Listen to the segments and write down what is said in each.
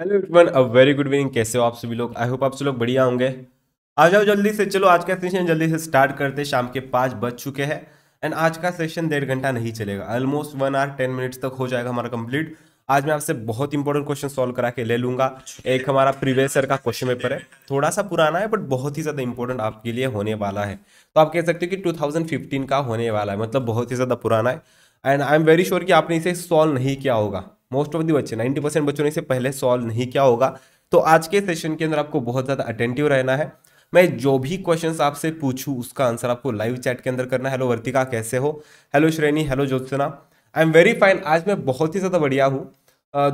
Hello everyone a very good evening कैसे हो आप सभी लोग आई होप आप सभी लोग बढ़िया होंगे आ जाओ जल्दी से चलो आज का सेशन जल्दी से स्टार्ट करते शाम के पाँच बज चुके हैं एंड आज का सेशन डेढ़ घंटा नहीं चलेगा almost one hour ten minutes तक हो जाएगा हमारा कंप्लीट आज मैं आपसे बहुत इंपॉर्टेंट क्वेश्चन सॉल्व करा के ले लूंगा एक हमारा प्रीवियस ईयर का क्वेश्चन पेपर है थोड़ा सा पुराना है बट बहुत ही ज़्यादा इंपॉर्टेंट आपके लिए होने वाला है तो आप कह सकते हो कि टू का होने वाला है मतलब बहुत ही ज़्यादा पुराना है and I am very sure कि आपने इसे सॉल्व नहीं किया होगा मोस्ट ऑफ दी बच्चे 90 परसेंट बच्चों ने इसे पहले सॉल्व नहीं किया होगा तो आज के सेशन के अंदर आपको बहुत ज़्यादा अटेंटिव रहना है मैं जो भी क्वेश्चंस आपसे पूछूं उसका आंसर आपको लाइव चैट के अंदर करना है हेलो वर्तिका कैसे हो hello Shreni hello Jyotsna I am very fine आज मैं बहुत ही ज़्यादा बढ़िया हूँ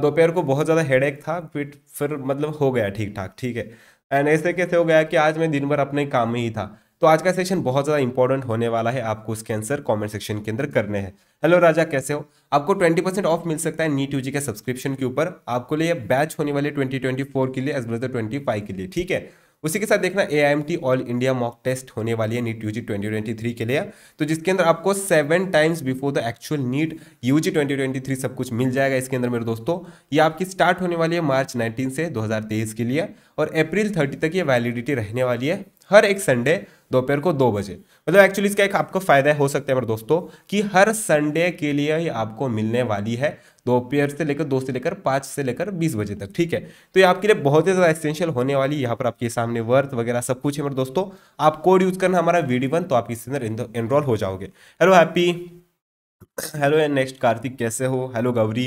दोपहर को बहुत ज़्यादा हेड था फिट फिर मतलब हो गया ठीक ठाक ठीक है एंड ऐसे कैसे हो गया कि आज मैं दिन भर अपने काम में ही था तो आज का सेशन बहुत ज़्यादा इंपॉर्टेंट होने वाला है आपको उसके आंसर कमेंट सेक्शन के अंदर करने हैं हेलो राजा कैसे हो आपको 20 परसेंट ऑफ मिल सकता है नीट यूजी के सब्सक्रिप्शन के ऊपर आपको लिए बैच होने वाले 2024 के लिए एज वेल ट्वेंटी फाइव के लिए ठीक है उसी के साथ देखना A I M T all India mock test होने वाली है नीट यूजी 2023 के लिए तो जिसके अंदर आपको seven times before the actual NEET UG 2023 सब कुछ मिल जाएगा इसके अंदर मेरे दोस्तों ये आपकी स्टार्ट होने वाली है मार्च 19 से 2023 के लिए और अप्रैल 30 तक ये वैलिडिटी रहने वाली है हर एक संडे दोपहर को दो बजे मतलब एक्चुअली इसका एक आपको फ़ायदा हो सकता है पर दोस्तों कि हर संडे के लिए ही आपको मिलने वाली है दोपहर से लेकर दो से लेकर पाँच से लेकर बीस बजे तक ठीक है तो ये आपके लिए बहुत ही ज़्यादा एसेंशियल होने वाली यहाँ पर आपके सामने वर्थ वगैरह सब कुछ है मेरे दोस्तों आप कोड यूज़ करना हमारा वीडियो वन तो आप इसके अंदर एनरोल हो जाओगे hello Happy hello and next Kartik कैसे हो हेलो गौरी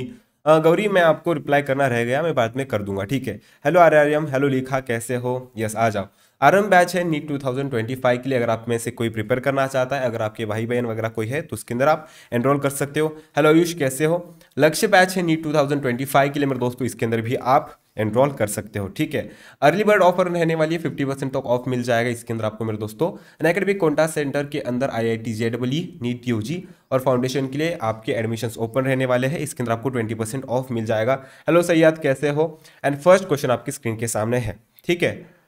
गौरी मैं आपको रिप्लाई करना रह गया मैं बाद में कर दूंगा ठीक है हेलो आर्यम हेलो लिखा कैसे हो यस आ जाओ आरम बैच है नीट 2025 के लिए अगर आप में से कोई प्रिपेयर करना चाहता है अगर आपके भाई बहन वगैरह कोई है तो उसके अंदर आप एनरोल कर सकते हो हेलो आयुष कैसे हो लक्ष्य बैच है नीट 2025 के लिए मेरे दोस्तों इसके अंदर भी आप एनरोल कर सकते हो ठीक है अर्ली बर्ड ऑफर रहने वाली है फिफ्टी परसेंट तो ऑफ मिल जाएगा इसके अंदर आपको मेरे दोस्तों अनकेडमिक कोंटा सेंटर के अंदर I I T J W NEET U G और फाउंडेशन के लिए आपके एडमिशन्स ओपन रहने वाले हैं इसके अंदर आपको ट्वेंटी परसेंट ऑफ मिल जाएगा हेलो सयाद कैसे हो एंड फर्स्ट क्वेश्चन आपकी स्क्रीन के सामने है ठीक है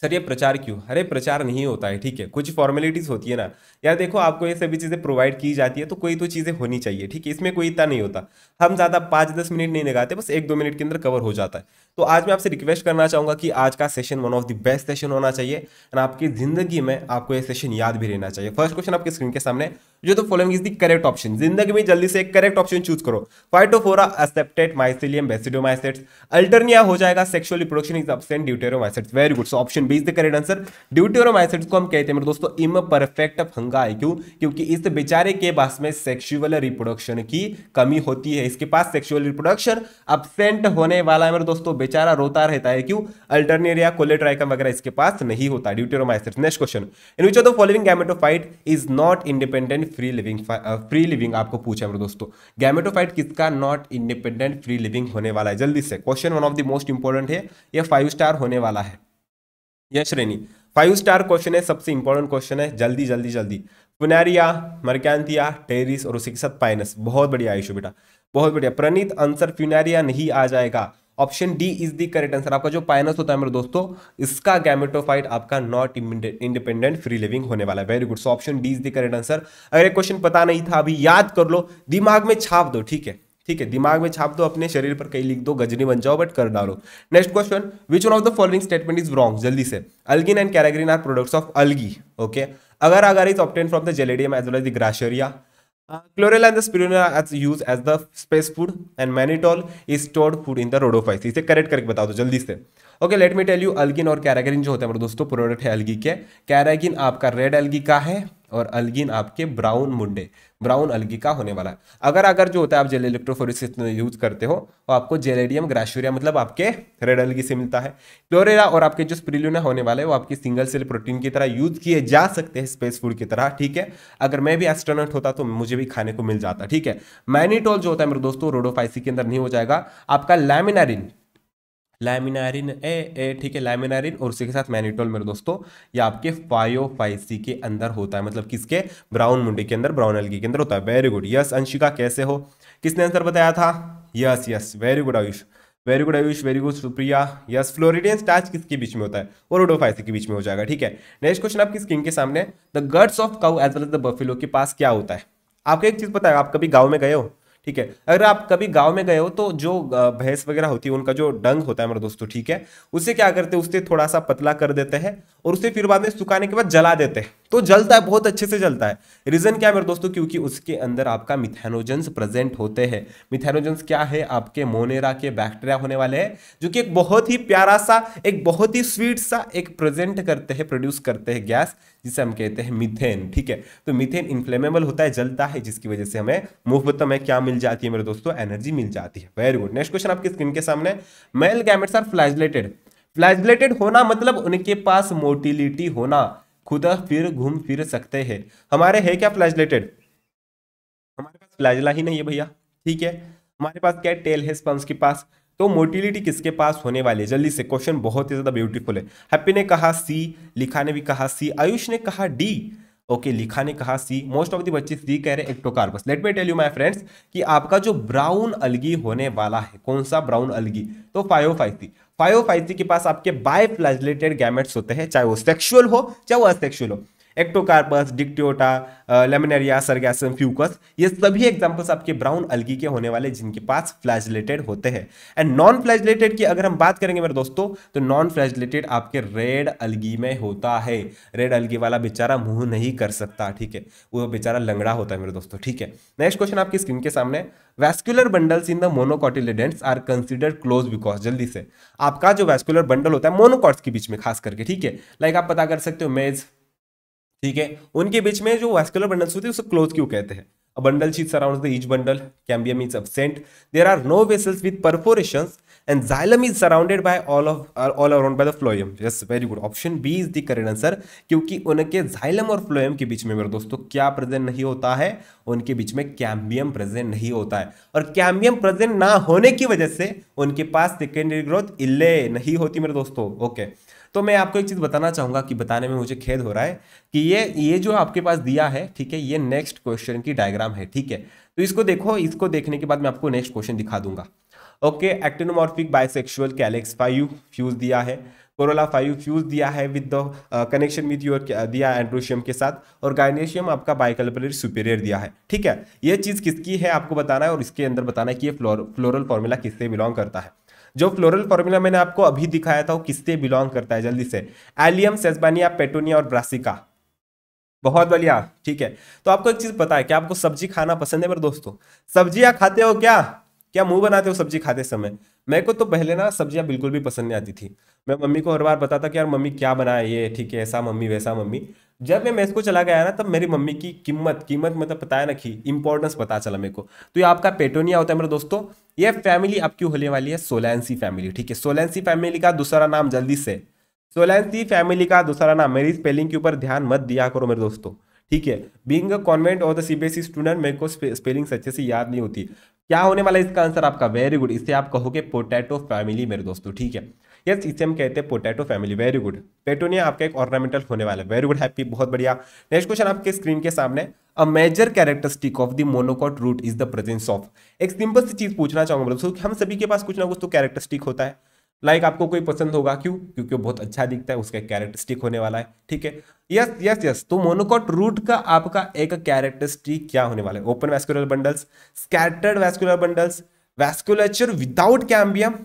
सर ये प्रचार क्यों अरे प्रचार नहीं होता है ठीक है कुछ फॉर्मेलिटीज़ होती है ना यार देखो आपको ये सभी चीज़ें प्रोवाइड की जाती है तो कोई तो चीज़ें होनी चाहिए ठीक है इसमें कोई इतना नहीं होता हम ज़्यादा पाँच दस मिनट नहीं लगाते बस एक दो मिनट के अंदर कवर हो जाता है तो आज मैं आपसे रिक्वेस्ट करना चाहूँगा कि आज का session one of the best session होना चाहिए एंड आपकी जिंदगी में आपको ये सेशन याद भी रहना चाहिए फर्स्ट क्वेश्चन आपके स्क्रीन के सामने जो तो following is the correct option जिंदगी में जल्दी से एक करेक्ट ऑप्शन चूज करो phytophthora aseptate mycelium basidiomycetes alternaria हो जाएगा sexual reproduction is absent deuteromycetes very good so option B is the correct answer deuteromycetes को हम कहते हैं मेरे दोस्तों इम परफेक्ट फंगाई क्यों क्योंकि इस बेचारे के पास में सेक्सुअल रिप्रोडक्शन की कमी होती है इसके पास सेक्सुअल रिप्रोडक्शन अब्सेंट होने वाला है मेरे दोस्तों बेचारा रोता रहता है क्यों अल्टरनेर या कोलेट्राइकम वगैरह इसके पास नहीं होता deuteromycetes next question in which of the following gametophyte is not independent free living free living आपको पूछा मेरे दोस्तों गैमेटोफाइट किसका नॉट इंडिपेंडेंट फ्री लिविंग होने वाला है जल्दी से question one of the most important है यह फाइव स्टार होने वाला है यह श्रेणी फाइव स्टार क्वेश्चन है सबसे इंपॉर्टेंट क्वेश्चन है जल्दी जल्दी जल्दी पुनारिया मरकैंथिया टेरिस और उसी के साथ पाइनस बहुत बढ़िया आयुष बेटा बहुत बढ़िया प्रणीत आंसर प्यूनारिया नहीं आ जाएगा option D is the correct answer आपका जो पाइनस होता है मेरे दोस्तों इसका गैमेटोफाइट आपका नॉट इंडिपेंडेंट फ्री लिविंग होने वाला है very good so option D is the correct answer अगर एक क्वेश्चन पता नहीं था अभी याद कर लो दिमाग में छाप दो ठीक है ठीक है दिमाग में छाप दो अपने शरीर पर कहीं लिख दो गजनी बन जाओ बट कर डालो next question which one of the following statement is wrong जल्दी से algin and carrageen are products of algae okay agar agar is obtain from the Gelidium as well as the Gracilaria Chlorella and Spirulina use as the space food and mannitol is stored food in the Rhodophyceae इसे correct करके बता दो तो जल्दी से okay let me tell you algin और carrageen जो होते हैं मेरे दोस्तों प्रोडक्ट है अलगी के कैरागिन आपका रेड अलगी का है और अलगिन आपके ब्राउन मुंडे ब्राउन अलगी का होने वाला है अगर अगर जो होता है आप जेल इलेक्ट्रोफोरिस यूज करते हो तो आपको जेलेडियम ग्राशोरिया मतलब आपके रेड अलगी से मिलता है क्लोरेरा और आपके जो स्प्रिल्यूना होने वाले वो आपकी सिंगल सेल प्रोटीन की तरह यूज किए जा सकते हैं स्पेस फूड की तरह ठीक है अगर मैं भी एस्ट्रोनट होता तो मुझे भी खाने को मिल जाता ठीक है मैनीटोल जो होता है मेरे दोस्तों रोडोफाइसी के अंदर नहीं हो जाएगा आपका लैमिनारिन लैमिनारिन ए ए ठीक है लैमिनारिन और उसके साथ मैनिटोल मेरे दोस्तों ये आपके फायोफाइसी के अंदर होता है मतलब किसके ब्राउन मुंडी के अंदर ब्राउन एलगी के अंदर होता है वेरी गुड यस अंशिका कैसे हो किसने आंसर बताया था yes yes very good Ayush very good Ayush very good Supriya yes floridean starch किसके बीच में होता है और ओडोफाइसी के बीच में हो जाएगा ठीक है नेक्स्ट क्वेश्चन आपकी स्किन के सामने the guts of cow as well as the buffalo के पास क्या होता है आपको एक चीज़ पता है आप कभी गाँव में गए हो ठीक है अगर आप कभी गांव में गए हो तो जो भैंस वगैरह होती है उनका जो डंग होता है मेरे दोस्तों ठीक है उसे क्या करते हैं उससे थोड़ा सा पतला कर देते हैं और उसे फिर बाद में सुखाने के बाद जला देते हैं तो जलता है बहुत अच्छे से जलता है रीज़न क्या है मेरे दोस्तों क्योंकि उसके अंदर आपका मिथेनोजेंस प्रेजेंट होते हैं मिथेनोजेंस क्या है आपके मोनेरा के बैक्टीरिया होने वाले हैं जो कि एक बहुत ही प्यारा सा एक बहुत ही स्वीट सा एक प्रेजेंट करते हैं प्रोड्यूस करते हैं गैस जिसे हम कहते हैं मिथेन ठीक है तो मिथेन इन्फ्लेमेबल होता है जलता है जिसकी वजह से हमें मुफ्त में क्या मिल जाती है मेरे दोस्तों एनर्जी मिल जाती है वेरी गुड नेक्स्ट क्वेश्चन आपकी स्क्रीन के सामने male gametes are flagellated flagellated होना मतलब उनके पास मोटिलिटी होना खुदा फिर घूम फिर सकते हैं हमारे है क्या फ्लैजलेटेड हमारे पास फ्लैजला ही नहीं है भैया ठीक है हमारे पास क्या टेल है स्पंस के पास तो मोटिलिटी किसके पास होने वाली है जल्दी से क्वेश्चन बहुत ही ज़्यादा ब्यूटीफुल है हैप्पी ने कहा सी लिखा ने भी कहा सी आयुष ने कहा डी ओके okay, लिखा ने कहा सी मोस्ट ऑफ दी बच्चे सी कह रहे हैं Ectocarpus let me tell you my friends कि आपका जो ब्राउन अलगी होने वाला है कौन सा ब्राउन अलगी तो फाइव फाइव थी फाइव के पास आपके बाय फ्लैजलेटेड गैमेट्स होते हैं चाहे वो सेक्शुअल हो चाहे वो असेक्शुअल हो Ectocarpus Dictyota Laminaria Sargassum Fucus ये सभी एग्जाम्पल्स आपके ब्राउन अलगी के होने वाले जिनके पास फ्लैजलेटेड होते हैं एंड नॉन फ्लैजलेटेड की अगर हम बात करेंगे मेरे दोस्तों तो नॉन फ्लैजलेटेड आपके रेड अलगी में होता है रेड अलगी वाला बेचारा मुंह नहीं कर सकता ठीक है वो बेचारा लंगड़ा होता है मेरे दोस्तों ठीक है नेक्स्ट क्वेश्चन आपकी स्क्रीन के सामने vascular bundles in the monocotyledons are considered close because जल्दी से आपका जो वैस्कुलर बंडल होता है मोनोकॉट्स के बीच में खास करके ठीक है लाइक आप पता कर सकते हो मेज ठीक है उनके बीच में जो वैस्कुलर बंडल्स होते हैं उसे क्लोथ क्यों कहते हैं bundle sheath surround the each bundle cambium is absent there are no vessels with perforation and xylem is surrounded by all of all around by the phloem yes very good option B is the correct answer क्योंकि उनके xylem और phloem के बीच में मेरे दोस्तों क्या present नहीं होता है उनके बीच में कैम्बियम प्रेजेंट नहीं होता है और कैम्बियम प्रेजेंट ना होने की वजह से उनके पास सेकेंडरी ग्रोथ इले नहीं होती मेरे दोस्तों ओके okay. तो मैं आपको एक चीज़ बताना चाहूँगा कि बताने में मुझे खेद हो रहा है कि ये ये जो आपके पास दिया है ठीक है ये नेक्स्ट क्वेश्चन की डायग्राम है ठीक है तो इसको देखो इसको देखने के बाद मैं आपको नेक्स्ट क्वेश्चन दिखा दूंगा okay actinomorphic bisexual calyx five fuse दिया है कोरोला फाइव फ्यूज दिया है with the connection with your दिया एंड्रोशियम के साथ और गाइनेशियम आपका बाइकलबरेट सुपेरियर दिया है ठीक है ये चीज़ किसकी है आपको बताना है और इसके अंदर बताना है कि ये फ्लोर, फ्लोरल फॉर्मूला किससे बिलोंग करता है जो फ्लोरल फॉर्मूला मैंने आपको अभी दिखाया था वो किससे बिलोंग करता है जल्दी से एलियम सेजबानिया पेटोनिया और ब्रासिका बहुत बढ़िया ठीक है तो आपको एक चीज पता है कि आपको सब्जी खाना पसंद है पर दोस्तों सब्जियां खाते हो क्या क्या मुंह बनाते हो सब्जी खाते समय मेरे को तो पहले ना सब्जियां बिल्कुल भी पसंद नहीं आती थी मैं मम्मी को हर बार बताता कि यार मम्मी क्या बनाए ये ठीक है ऐसा मम्मी वैसा मम्मी जब मैं मैथ को चला गया ना तब मेरी मम्मी की कीमत कीमत मतलब पता है ना कि इंपॉर्टेंस पता चला मेरे को तो ये आपका पेटोनिया होता है मेरे दोस्तों ये फैमिली आपकी होने वाली है सोलैंसी फैमिली ठीक है सोलैंसी फैमिली का दूसरा नाम जल्दी से सोलैंसी फैमिली का दूसरा नाम मेरी स्पेलिंग के ऊपर ध्यान मत दिया करो मेरे दोस्तों ठीक है बींग अ कॉन्वेंट और द सीबीएसई स्टूडेंट मेरे को स्पेलिंग अच्छे से याद नहीं होती क्या होने वाला है इसका आंसर आपका वेरी गुड इससे आप कहोगे पोटैटो फैमिली मेरे दोस्तों ठीक है यस इसे हम कहते हैं potato family very good Petunia आपका एक ऑर्नामेंटल होने वाला है वेरी गुड हैप्पी बहुत बढ़िया नेक्स्ट क्वेश्चन आपके स्क्रीन के सामने a major characteristic of the monocot root is the presence of एक सिंपल सी चीज पूछना चाहूंगा मतलब हम सभी के पास कुछ ना कुछ तो कैरेक्टरिस्टिक होता है लाइक like आपको कोई पसंद होगा क्यों क्योंकि वो बहुत अच्छा दिखता है उसका कैरेक्टरिस्टिक होने वाला है ठीक है यस यस यस तो मोनोकॉट रूट का आपका एक कैरेक्टरिस्टिक क्या होने वाला है open vascular bundles scattered vascular bundles vasculature without cambium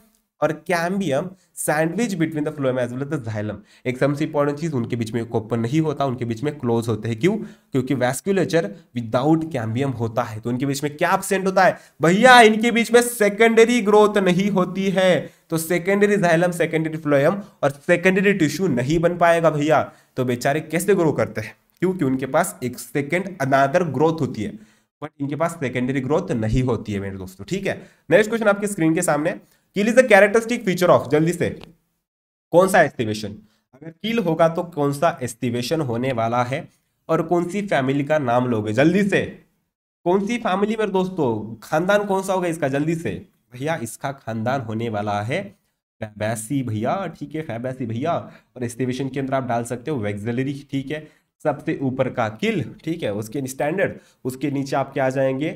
और cambium sandwich between the phloem as well as xylem एक सबसे इंपॉर्टेंट चीज उनके बीच में ओपन नहीं होता उनके बीच में क्लोज होते हैं क्यों क्योंकि वैस्क्यूलेचर विदाउट कैम्बियम होता है तो उनके बीच में क्या एबसेंट होता है भैया इनके बीच में सेकेंडरी ग्रोथ नहीं होती है तो सेकेंडरी जाइलम सेकेंडरी फ्लोएम और सेकेंडरी टिश्यू नहीं बन पाएगा भैया तो बेचारे कैसे ग्रो करते हैं क्योंकि उनके पास एक सेकेंड अनादर ग्रोथ होती है बट इनके पास सेकेंडरी ग्रोथ नहीं होती है मेरे दोस्तों ठीक है नेक्स्ट क्वेश्चन आपके स्क्रीन के सामने keel is a characteristic feature of जल्दी से कौन सा एस्टिवेशन अगर किल होगा तो कौन सा एस्टिवेशन होने वाला है और कौन सी फैमिली का नाम लोगे जल्दी से कौन सी फैमिली में दोस्तों खानदान कौन सा होगा इसका जल्दी से भैया इसका खानदान होने वाला है फैबैसी भैया ठीक है फैबैसी भैया और एस्टिवेशन के अंदर आप डाल सकते हो वेक्जलरी ठीक है सबसे ऊपर का किल ठीक है उसके स्टैंडर्ड उसके नीचे आपके आ जाएंगे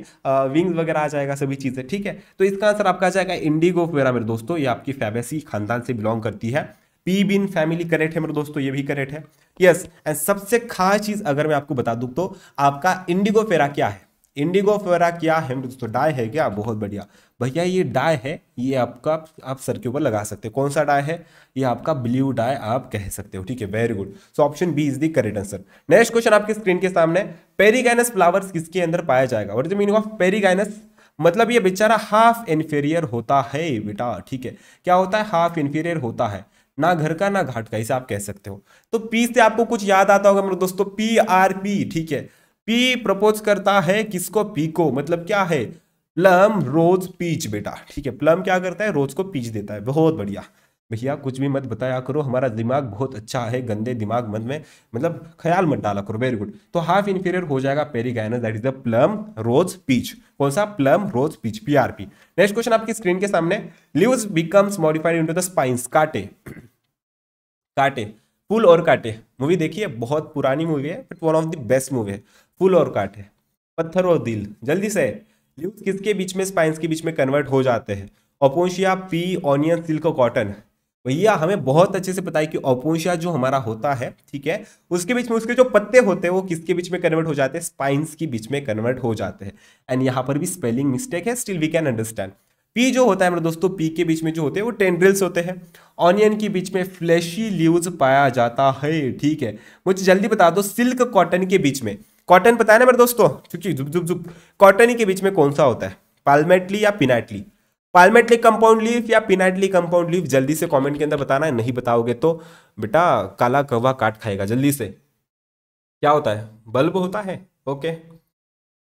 विंग्स वगैरह आ जाएगा सभी चीज़ें ठीक है तो इसका आंसर आपका आ जाएगा इंडिगो मेरा मेरे दोस्तों ये आपकी फैबेसी खानदान से बिलोंग करती है पी बिन फैमिली करेक्ट है मेरे दोस्तों ये भी करेक्ट है यस एंड सबसे खास चीज़ अगर मैं आपको बता दूँ तो आपका इंडिगो फेरा क्या है इंडिगो फेरा क्या है दोस्तों डाई है क्या बहुत बढ़िया भैया ये डाई है ये आपका आप सर के ऊपर लगा सकते हैं कौन सा डाई है ये आपका ब्लू डाई आप कह सकते हो ठीक है very good so option B is the correct answer next question आपके स्क्रीन के सामने पेरीगाइनस फ्लावर्स किसके अंदर पाया जाएगा और जो मीनिंग ऑफ पेरीगाइनस मतलब ये बेचारा हाफ इन्फीरियर होता है बेटा ठीक है क्या होता है हाफ इन्फीरियर होता है ना घर का ना घाट का इसे आप कह सकते हो तो पी से आपको कुछ याद आता होगा मेरे दोस्तों पी आर पी ठीक है पी प्रपोज करता है किसको पी को मतलब क्या है प्लम रोज पीच बेटा ठीक है प्लम क्या करता है रोज को पीच देता है बहुत बढ़िया भैया कुछ भी मत बताया करो हमारा दिमाग बहुत अच्छा है गंदे दिमाग मत में मतलब ख्याल मत डाला करो वेरी गुड तो हाफ इन्फीरियर हो जाएगा peri perigynous that is the plum rose peach कौन सा plum rose peach PRP next question आपकी स्क्रीन के सामने leaves becomes modified to the spine काटे काटे पुल और काटे मूवी देखिए बहुत पुरानी मूवी है but one of the best movie है फुल और काट है पत्थर और दिल जल्दी से ल्यूज किसके बीच में स्पाइंस के बीच में कन्वर्ट हो जाते हैं ओपोशिया पी ऑनियन सिल्क और कॉटन भैया हमें बहुत अच्छे से पता है कि ओपोशिया जो हमारा होता है ठीक है उसके बीच में उसके जो पत्ते होते हैं वो किसके बीच में कन्वर्ट हो जाते हैं स्पाइंस के बीच में कन्वर्ट हो जाते हैं एंड यहाँ पर भी स्पेलिंग मिस्टेक है still we can understand pea जो होता है मेरे दोस्तों पी के बीच में जो होते हैं वो टेंड्रिल्स होते हैं ऑनियन के बीच में फ्लैशी ल्यूज पाया जाता है ठीक है मुझे जल्दी बता दो सिल्क कॉटन के बीच में कॉटन पता है ना मेरे दोस्तों कॉटन ही के बीच में कौन सा होता है पालमेटली या पिनाटली पालमेटली कंपाउंड लीफ या पिनाटली कंपाउंड लीफ जल्दी से कमेंट के अंदर बताना है नहीं बताओगे तो बेटा काला कौवा काट खाएगा जल्दी से क्या होता है बल्ब होता है ओके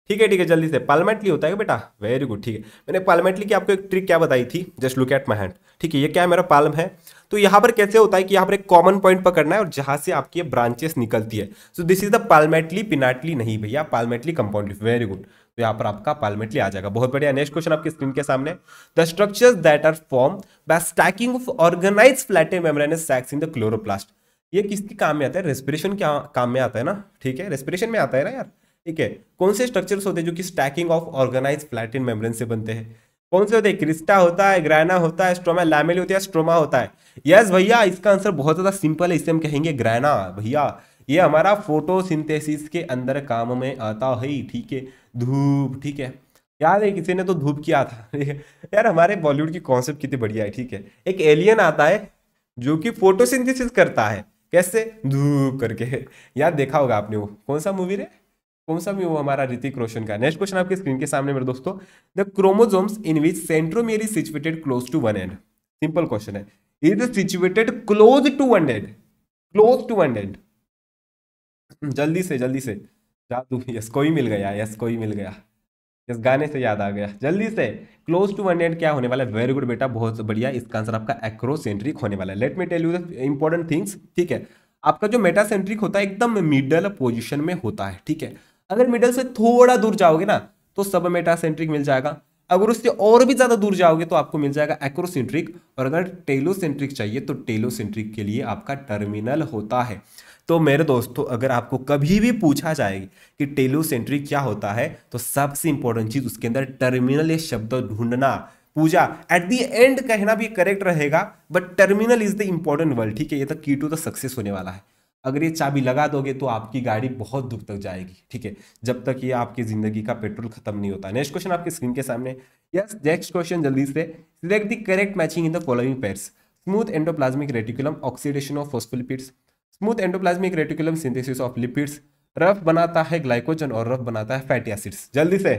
ठीक है ठीक है जल्दी से पालमेटली होता है बेटा वेरी गुड ठीक है मैंने पालमेटली की आपको एक ट्रिक क्या बताई थी just look at my hand ठीक है ये क्या है मेरा पालम है तो यहां पर कैसे होता है कि यहां पर एक कॉमन पॉइंट पकड़ना है और जहां से आपकी ब्रांचेस निकलती है so this is the palmately pinnately नहीं भैया पालमेटली कंपाउंड वेरी गुड तो यहां पर आपका पालमेटली आ जाएगा बहुत बढ़िया नेक्स्ट क्वेश्चन आपकी स्क्रीन के सामने the structure that are form by stacking of organise flattened membranous sacs in the chloroplast ये किसके काम में आता है रेस्पिरेशन क्या काम में आता है ना ठीक है रेस्पिरेशन में आता है ना यार ठीक है कौन से स्ट्रक्चर्स होते हैं जो कि stacking of organise flattened membrane से बनते हैं कौन से होते हैं क्रिस्टा होता है ग्रैना होता है स्ट्रोमा लैमेली होती है स्ट्रोमा होता है यस भैया इसका आंसर बहुत ज़्यादा सिंपल है इसे हम कहेंगे ग्रैना भैया ये हमारा फोटोसिंथेसिस के अंदर काम में आता है ठीक है धूप ठीक है याद है किसी ने तो धूप किया था यार हमारे बॉलीवुड की कॉन्सेप्ट कितनी बढ़िया है ठीक है एक एलियन आता है जो कि फोटोसिंथेसिस करता है कैसे धूप करके यार देखा होगा आपने वो कौन सा मूवी रे कौन सा भी वो हमारा ऋतिक रोशन का नेक्स्ट क्वेश्चन आपके स्क्रीन के सामने मेरे दोस्तों the chromosomes in which centromere is situated close to one end simple question है is situated close to one end close to one end जल्दी से जल्दी से जादू यस कोई मिल गया यस कोई मिल गया यस गाने से याद आ गया जल्दी से क्लोज टू वन एंड क्या होने वाला है वेरी गुड बेटा बहुत बढ़िया इसका आंसर आपका एक्रोसेंट्रिक होने वाला है let me tell you the important things ठीक है आपका जो मेटासेंट्रिक होता है एकदम मिडल पोजिशन में होता है ठीक है अगर मिडल से थोड़ा दूर जाओगे ना तो सब मेटासेंट्रिक मिल जाएगा अगर उससे और भी ज़्यादा दूर जाओगे तो आपको मिल जाएगा एक्रोसेंट्रिक और अगर टेलोसेंट्रिक चाहिए तो टेलोसेंट्रिक के लिए आपका टर्मिनल होता है तो मेरे दोस्तों अगर आपको कभी भी पूछा जाएगी कि टेलोसेंट्रिक क्या होता है तो सबसे इंपॉर्टेंट चीज़ उसके अंदर टर्मिनल ये शब्द ढूंढना पूजा एट दी एंड कहना भी करेक्ट रहेगा but terminal is the important world ठीक है ये तो की टू द सक्सेस होने वाला है अगर ये चाबी लगा दोगे तो आपकी गाड़ी बहुत दूर तक जाएगी ठीक है जब तक ये आपकी जिंदगी का पेट्रोल खत्म नहीं होता नेक्स्ट क्वेश्चन आपके स्क्रीन के सामने यस नेक्स्ट क्वेश्चन जल्दी से select the correct matching in the following pairs smooth endoplasmic reticulum oxidation of phospholipids smooth endoplasmic reticulum synthesis of lipids rough बनाता है ग्लाइकोजन और रफ बनाता है फैटी एसिड्स जल्दी से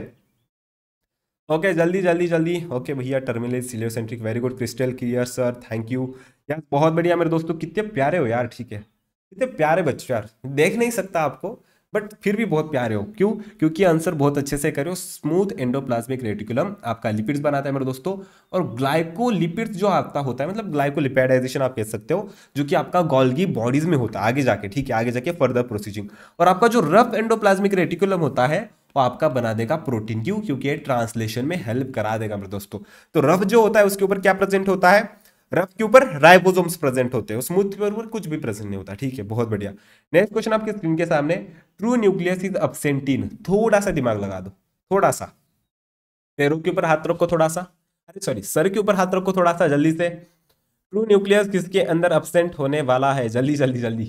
ओके okay, जल्दी जल्दी जल्दी ओके भैया terminal telocentric very good crystal clear sir thank you यार बहुत बढ़िया मेरे दोस्तों कितने प्यारे हो यार ठीक है इतने प्यारे बच्चे यार देख नहीं सकता आपको बट फिर भी बहुत प्यारे हो क्यों क्योंकि आंसर बहुत अच्छे से करे हो स्मूथ एंडोप्लाज्मिक रेटिकुलम आपका लिपिड्स बनाता है मेरे दोस्तों और ग्लाइकोलिपिड्स जो आपका होता है मतलब ग्लाइकोलिपेडाइजेशन आप कह सकते हो जो कि आपका गोल्गी बॉडीज में होता है आगे जाके ठीक है आगे जाके फर्दर प्रोसीजिंग और आपका जो रफ एंडोप्लाज्मिक रेटिकुलम होता है वो आपका बना देगा प्रोटीन क्यों क्योंकि ट्रांसलेशन में हेल्प करा देगा मेरे दोस्तों तो रफ जो होता है उसके ऊपर क्या प्रेजेंट होता है रफ के ऊपर राइबोसोम्स प्रेजेंट होते हैं स्मूथ के ऊपर कुछ भी प्रेजेंट नहीं होता ठीक है बहुत बढ़िया नेक्स्ट क्वेश्चन आपके स्क्रीन के सामने ट्रू न्यूक्लियस इज अब्सेंटीन थोड़ा सा दिमाग लगा दो थोड़ा सा पैरों के ऊपर हाथ रखो थोड़ा सा अरे सॉरी सर के ऊपर हाथ रखो थोड़ा सा जल्दी से ट्रू न्यूक्लियस किसके अंदर अब्सेंट होने वाला है जल्दी जल्दी जल्दी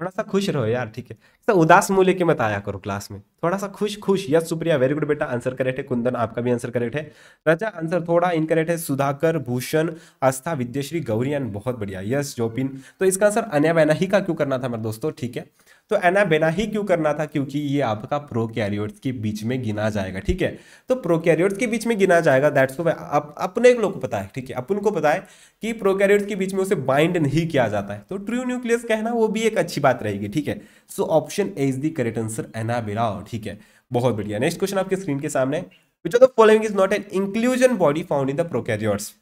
थोड़ा सा खुश रहो यार ठीक है तो उदास मुंह लेके मत आया करो क्लास में थोड़ा सा खुश खुश यस सुप्रिया वेरी गुड बेटा आंसर करेक्ट है कुंदन आपका भी आंसर करेक्ट है राजा आंसर थोड़ा इनकरेक्ट है सुधाकर भूषण आस्था विद्याश्री गौरियान बहुत बढ़िया यस जोपिन तो इसका आंसर अन्य बैना ही का क्यों करना था मेरे दोस्तों ठीक है तो एनाबेना ही क्यों करना था क्योंकि ये आपका प्रोकैरियोट्स के बीच में गिना जाएगा ठीक है तो प्रोकैरियोट्स के बीच में गिना जाएगा दैट्स वाई आप अपने लोग को पता है ठीक है अपन को पता है कि प्रोकैरियोट्स के बीच में उसे बाइंड नहीं किया जाता है तो ट्रू न्यूक्लियस कहना वो भी एक अच्छी बात रहेगी ठीक है so option A is the correct answer Anabaena ठीक है बहुत बढ़िया नेक्स्ट क्वेश्चन आपके स्क्रीन के सामने which of the following is not an inclusion body found in the prokaryotes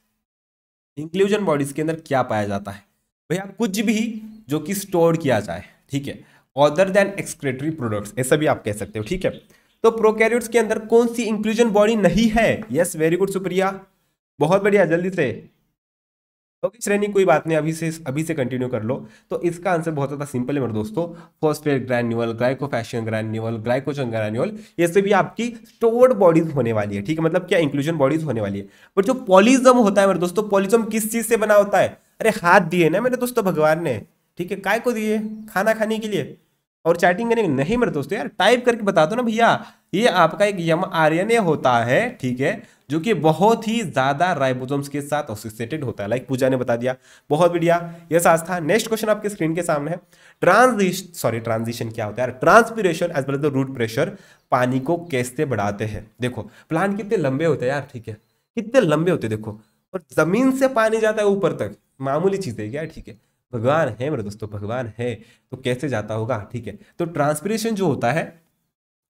inclusion bodies के अंदर क्या पाया जाता है भैया कुछ भी जो कि स्टोर किया जाए ठीक है अदर देन एक्सक्रेटरी प्रोडक्ट्स ऐसा भी आप कह सकते हो ठीक है तो प्रोकैरियोट्स के अंदर कौन सी इंक्लूजन बॉडी नहीं है यस वेरी गुड सुप्रिया बहुत बढ़िया जल्दी से ओके श्रेणी कोई बात नहीं अभी से अभी से कंटिन्यू कर लो तो इसका आंसर बहुत ज़्यादा सिंपल है मेरे दोस्तों फॉस्फेट ग्रैन्यूअल ग्लाइकोफैशन ग्रैन्यूअल ग्लाइकोचन ग्रैन्यूअल ये भी आपकी स्टोर्ड बॉडीज होने वाली है ठीक है मतलब क्या इंक्लूजन बॉडीज होने वाली है बट जो पॉलिज्म होता है मेरे दोस्तों पॉलिज्म किस चीज़ से बना होता है अरे हाथ दिए ना मेरे दोस्तों भगवान ने ठीक है काय को दिए खाना खाने के लिए और चैटिंग करने नहीं मेरे दोस्तों यार टाइप करके बता दो ना भैया ये आपका एक यम आर होता है ठीक है जो कि बहुत ही ज़्यादा राइबोसोम्स के साथ एसोसिएटेड होता है लाइक पूजा ने बता दिया बहुत बढ़िया ये साज था नेक्स्ट क्वेश्चन आपके स्क्रीन के सामने है ट्रांजिश सॉरी ट्रांजिशन क्या होता है transpiration as well as the root pressure पानी को कैसे बढ़ाते हैं देखो प्लांट कितने लंबे होते हैं यार ठीक है कितने लंबे होते हैं देखो और जमीन से पानी जाता है ऊपर तक मामूली चीज़ है क्या ठीक है भगवान है मेरे दोस्तों भगवान है तो कैसे जाता होगा ठीक है तो ट्रांसपिरेशन जो होता है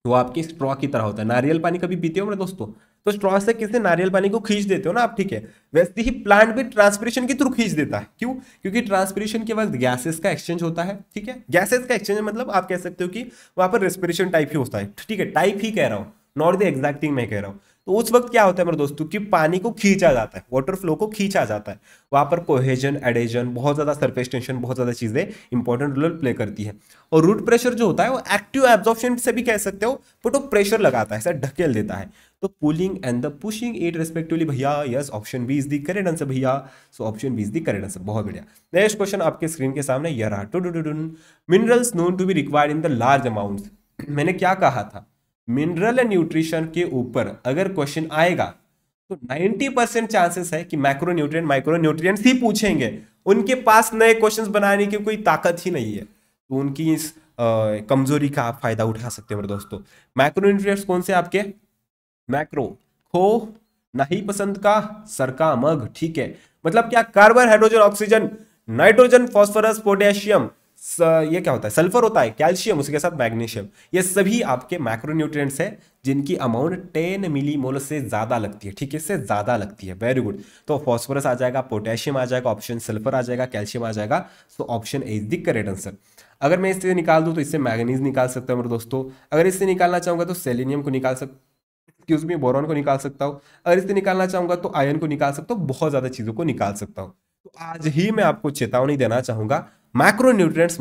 वो आपके स्ट्रॉ की तरह होता है नारियल पानी कभी पीते हो मेरे दोस्तों तो स्ट्रॉ से किसने नारियल पानी को खींच देते हो ना आप ठीक है वैसे ही प्लांट भी ट्रांसपिरेशन के थ्रू खींच देता है क्यों क्योंकि ट्रांसपिरेशन के वक्त गैसेस का एक्सचेंज होता है ठीक है गैसेस का एक्सचेंज मतलब आप कह सकते हो कि वहां पर रेस्पिरेशन टाइप ही होता है ठीक है टाइप ही कह रहा हूँ नॉट द एग्जैक्टिंग थिंग मैं कह रहा हूँ तो उस वक्त क्या होता है मेरे दोस्तों कि पानी को खींचा जाता है वाटर फ्लो को खींचा जाता है वहाँ पर कोहेजन एडेजन बहुत ज़्यादा सरफेस टेंशन बहुत ज़्यादा चीज़ें इंपॉर्टेंट रोल प्ले करती है और रूट प्रेशर जो होता है वो एक्टिव एब्जॉर्प्शन से भी कह सकते हो बट वो प्रेशर लगाता है ऐसा ढकेल देता है तो pulling and the pushing at respectively भैया yes option B is the correct answer भैया so option B is the correct answer बहुत बढ़िया नेक्स्ट क्वेश्चन आपके स्क्रीन के सामने यार minerals known to be required in the large amount मैंने क्या कहा था मिनरल एंड न्यूट्रिशन के ऊपर अगर क्वेश्चन आएगा तो 90 परसेंट चांसेस है कि माइक्रो न्यूट्रिएंट माइक्रो न्यूट्रिएंट ही पूछेंगे उनके पास नए क्वेश्चंस बनाने की कोई ताकत ही नहीं है तो उनकी इस कमजोरी का आप फायदा उठा सकते हो मेरे दोस्तों माइक्रो न्यूट्रिएंट्स कौन से आपके मैक्रो खो नहीं पसंद का सरका मग ठीक है मतलब क्या carbon hydrogen oxygen nitrogen phosphorus potassium ये क्या होता है सल्फर होता है कैल्शियम उसके साथ मैग्नीशियम ये सभी आपके मैक्रोन्यूट्रिएंट्स हैं जिनकी अमाउंट 10 मिली मोल से ज़्यादा लगती है ठीक है इससे ज़्यादा लगती है वेरी गुड तो फॉस्फोरस आ जाएगा पोटेशियम आ जाएगा ऑप्शन सल्फर आ जाएगा कैल्शियम आ जाएगा so option A is the correct answer अगर मैं इससे निकाल दूँ तो इससे मैगनीज निकाल सकता हूँ मेरे दोस्तों अगर इससे निकालना चाहूँगा तो सेलिनियम को निकाल सक एक्सक्यूज मी बोरॉन को निकाल सकता हूँ अगर इससे निकालना चाहूँगा तो आयन को निकाल सकता हूँ बहुत ज़्यादा चीज़ों को निकाल सकता हूँ तो आज ही मैं आपको चेतावनी देना चाहूँगा माइक्रो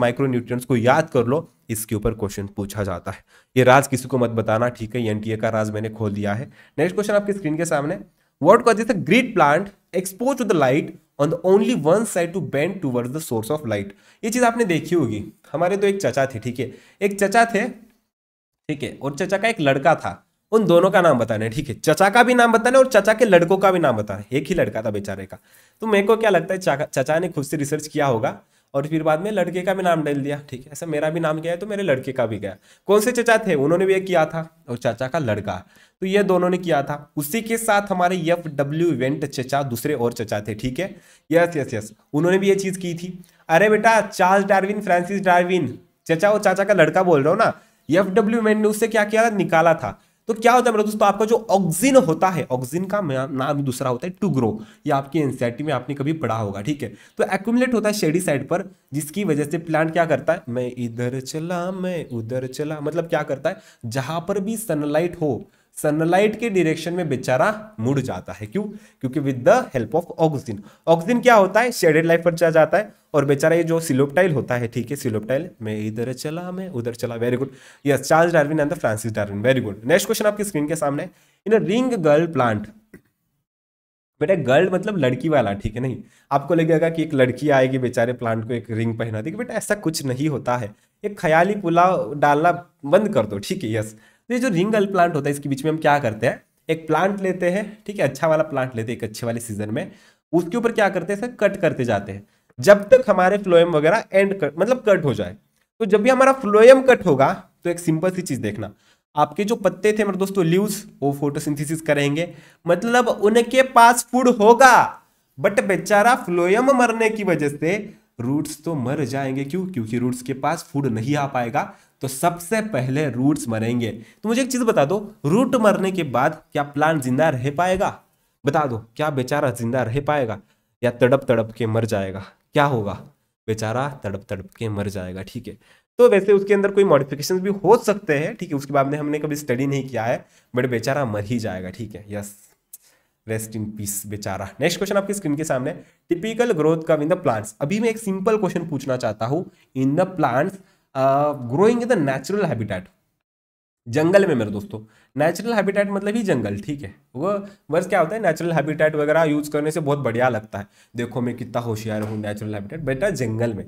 माइक्रोन्यूट्रिएंट्स को याद कर लो इसके ऊपर क्वेश्चन पूछा जाता है ये राज किसी को मत बताना ठीक है एनटीए का राज मैंने खोल दिया है नेक्स्ट क्वेश्चन आपकी स्क्रीन के सामने what cause is green plant expose to the light on the only one side to bend toward the source of light ये चीज़ आपने देखी होगी हमारे तो एक चचा थे ठीक है एक चचा थे ठीक है और चचा का एक लड़का था उन दोनों का नाम बताना है ठीक है चचा का भी नाम बताना और चचा के लड़कों का भी नाम बताना एक ही लड़का था बेचारे का तो मेरे को क्या लगता है चचा ने खुद से रिसर्च किया होगा और फिर बाद में लड़के का भी नाम डाल दिया ठीक है ऐसा मेरा भी नाम गया है तो मेरे लड़के का भी गया कौन से चचा थे उन्होंने भी एक किया था और चाचा का लड़का तो ये दोनों ने किया था उसी के साथ हमारे यफ डब्ल्यू इवेंट चचा दूसरे और चचा थे ठीक है यस यस यस उन्होंने भी ये चीज़ की थी अरे बेटा चार्ल्स डार्विन फ्रांसिस डार्विन चचा और चाचा का लड़का बोल रहा हो ना एफ डब्ल्यू मैन ने उससे क्या किया था निकाला था तो क्या होता है मेरे दोस्तों आपका जो ऑक्सिन होता है ऑक्सिन का नाम दूसरा होता है टू ग्रो ये आपकी एनसीआरटी में आपने कभी पढ़ा होगा ठीक है तो एक्यूमुलेट होता है शेडी साइड पर जिसकी वजह से प्लांट क्या करता है मैं इधर चला मैं उधर चला मतलब क्या करता है जहां पर भी सनलाइट हो सनलाइट के डायरेक्शन में बेचारा मुड़ जाता है क्यों क्योंकि with the help of oxygen oxygen क्या होता है शेडेड लाइफ पर चला जाता है और बेचारा ये जो सिलोपटाइल होता है ठीक है सिलोपटाइल मैं इधर चला मैं उधर चला very good yes Charles Darwin and the Francis Darwin very good next question आपकी स्क्रीन के सामने इन रिंग गर्ल प्लांट बेटा गर्ल मतलब लड़की वाला ठीक है नहीं आपको लगेगा कि एक लड़की आएगी बेचारे प्लांट को एक रिंग पहना देगी बेटा ऐसा कुछ नहीं होता है एक ख्याली पुलाव डालना बंद कर दो ठीक है यस yes. तो ये जो रिंगल प्लांट होता है इसके बीच में हम क्या करते हैं एक प्लांट लेते हैं ठीक है अच्छा वाला प्लांट लेते हैं एक अच्छे वाले सीजन में उसके ऊपर क्या करते हैं सर कट करते जाते हैं जब तक हमारे फ्लोएम वगैरह एंड कट मतलब कट हो जाए तो जब भी हमारा फ्लोएम कट होगा तो एक सिंपल सी चीज़ देखना आपके जो पत्ते थे मेरे दोस्तों लीव्स वो फोटोसिंथेसिस करेंगे मतलब उनके पास फूड होगा बट बेचारा फ्लोयम मरने की वजह से रूट्स तो मर जाएंगे क्यों क्योंकि रूट्स के पास फूड नहीं आ पाएगा तो सबसे पहले रूट्स मरेंगे तो मुझे एक चीज़ बता दो रूट मरने के बाद क्या प्लांट जिंदा रह पाएगा बता दो क्या बेचारा जिंदा रह पाएगा या तड़प तड़प के मर जाएगा क्या होगा बेचारा तड़प तड़प के मर जाएगा ठीक है तो वैसे उसके अंदर कोई मॉडिफिकेशन भी हो सकते हैं ठीक है उसके बाद में हमने कभी स्टडी नहीं किया है बट बेचारा मर ही जाएगा ठीक है यस रेस्ट इन पीस बेचारा नेक्स्ट क्वेश्चन आपकी स्क्रीन के सामने टिपिकल ग्रोथ कव इन द प्लांट्स अभी मैं एक सिंपल क्वेश्चन पूछना चाहता हूँ in the plants growing in the natural habitat जंगल में मेरे दोस्तों नेचुरल हैबिटेट मतलब ही जंगल ठीक है वो वर्ष क्या होता है नेचुरल हैबिटेट वगैरह यूज करने से बहुत बढ़िया लगता है देखो मैं कितना होशियार हूँ नेचुरल हैबिटेट बेटा जंगल में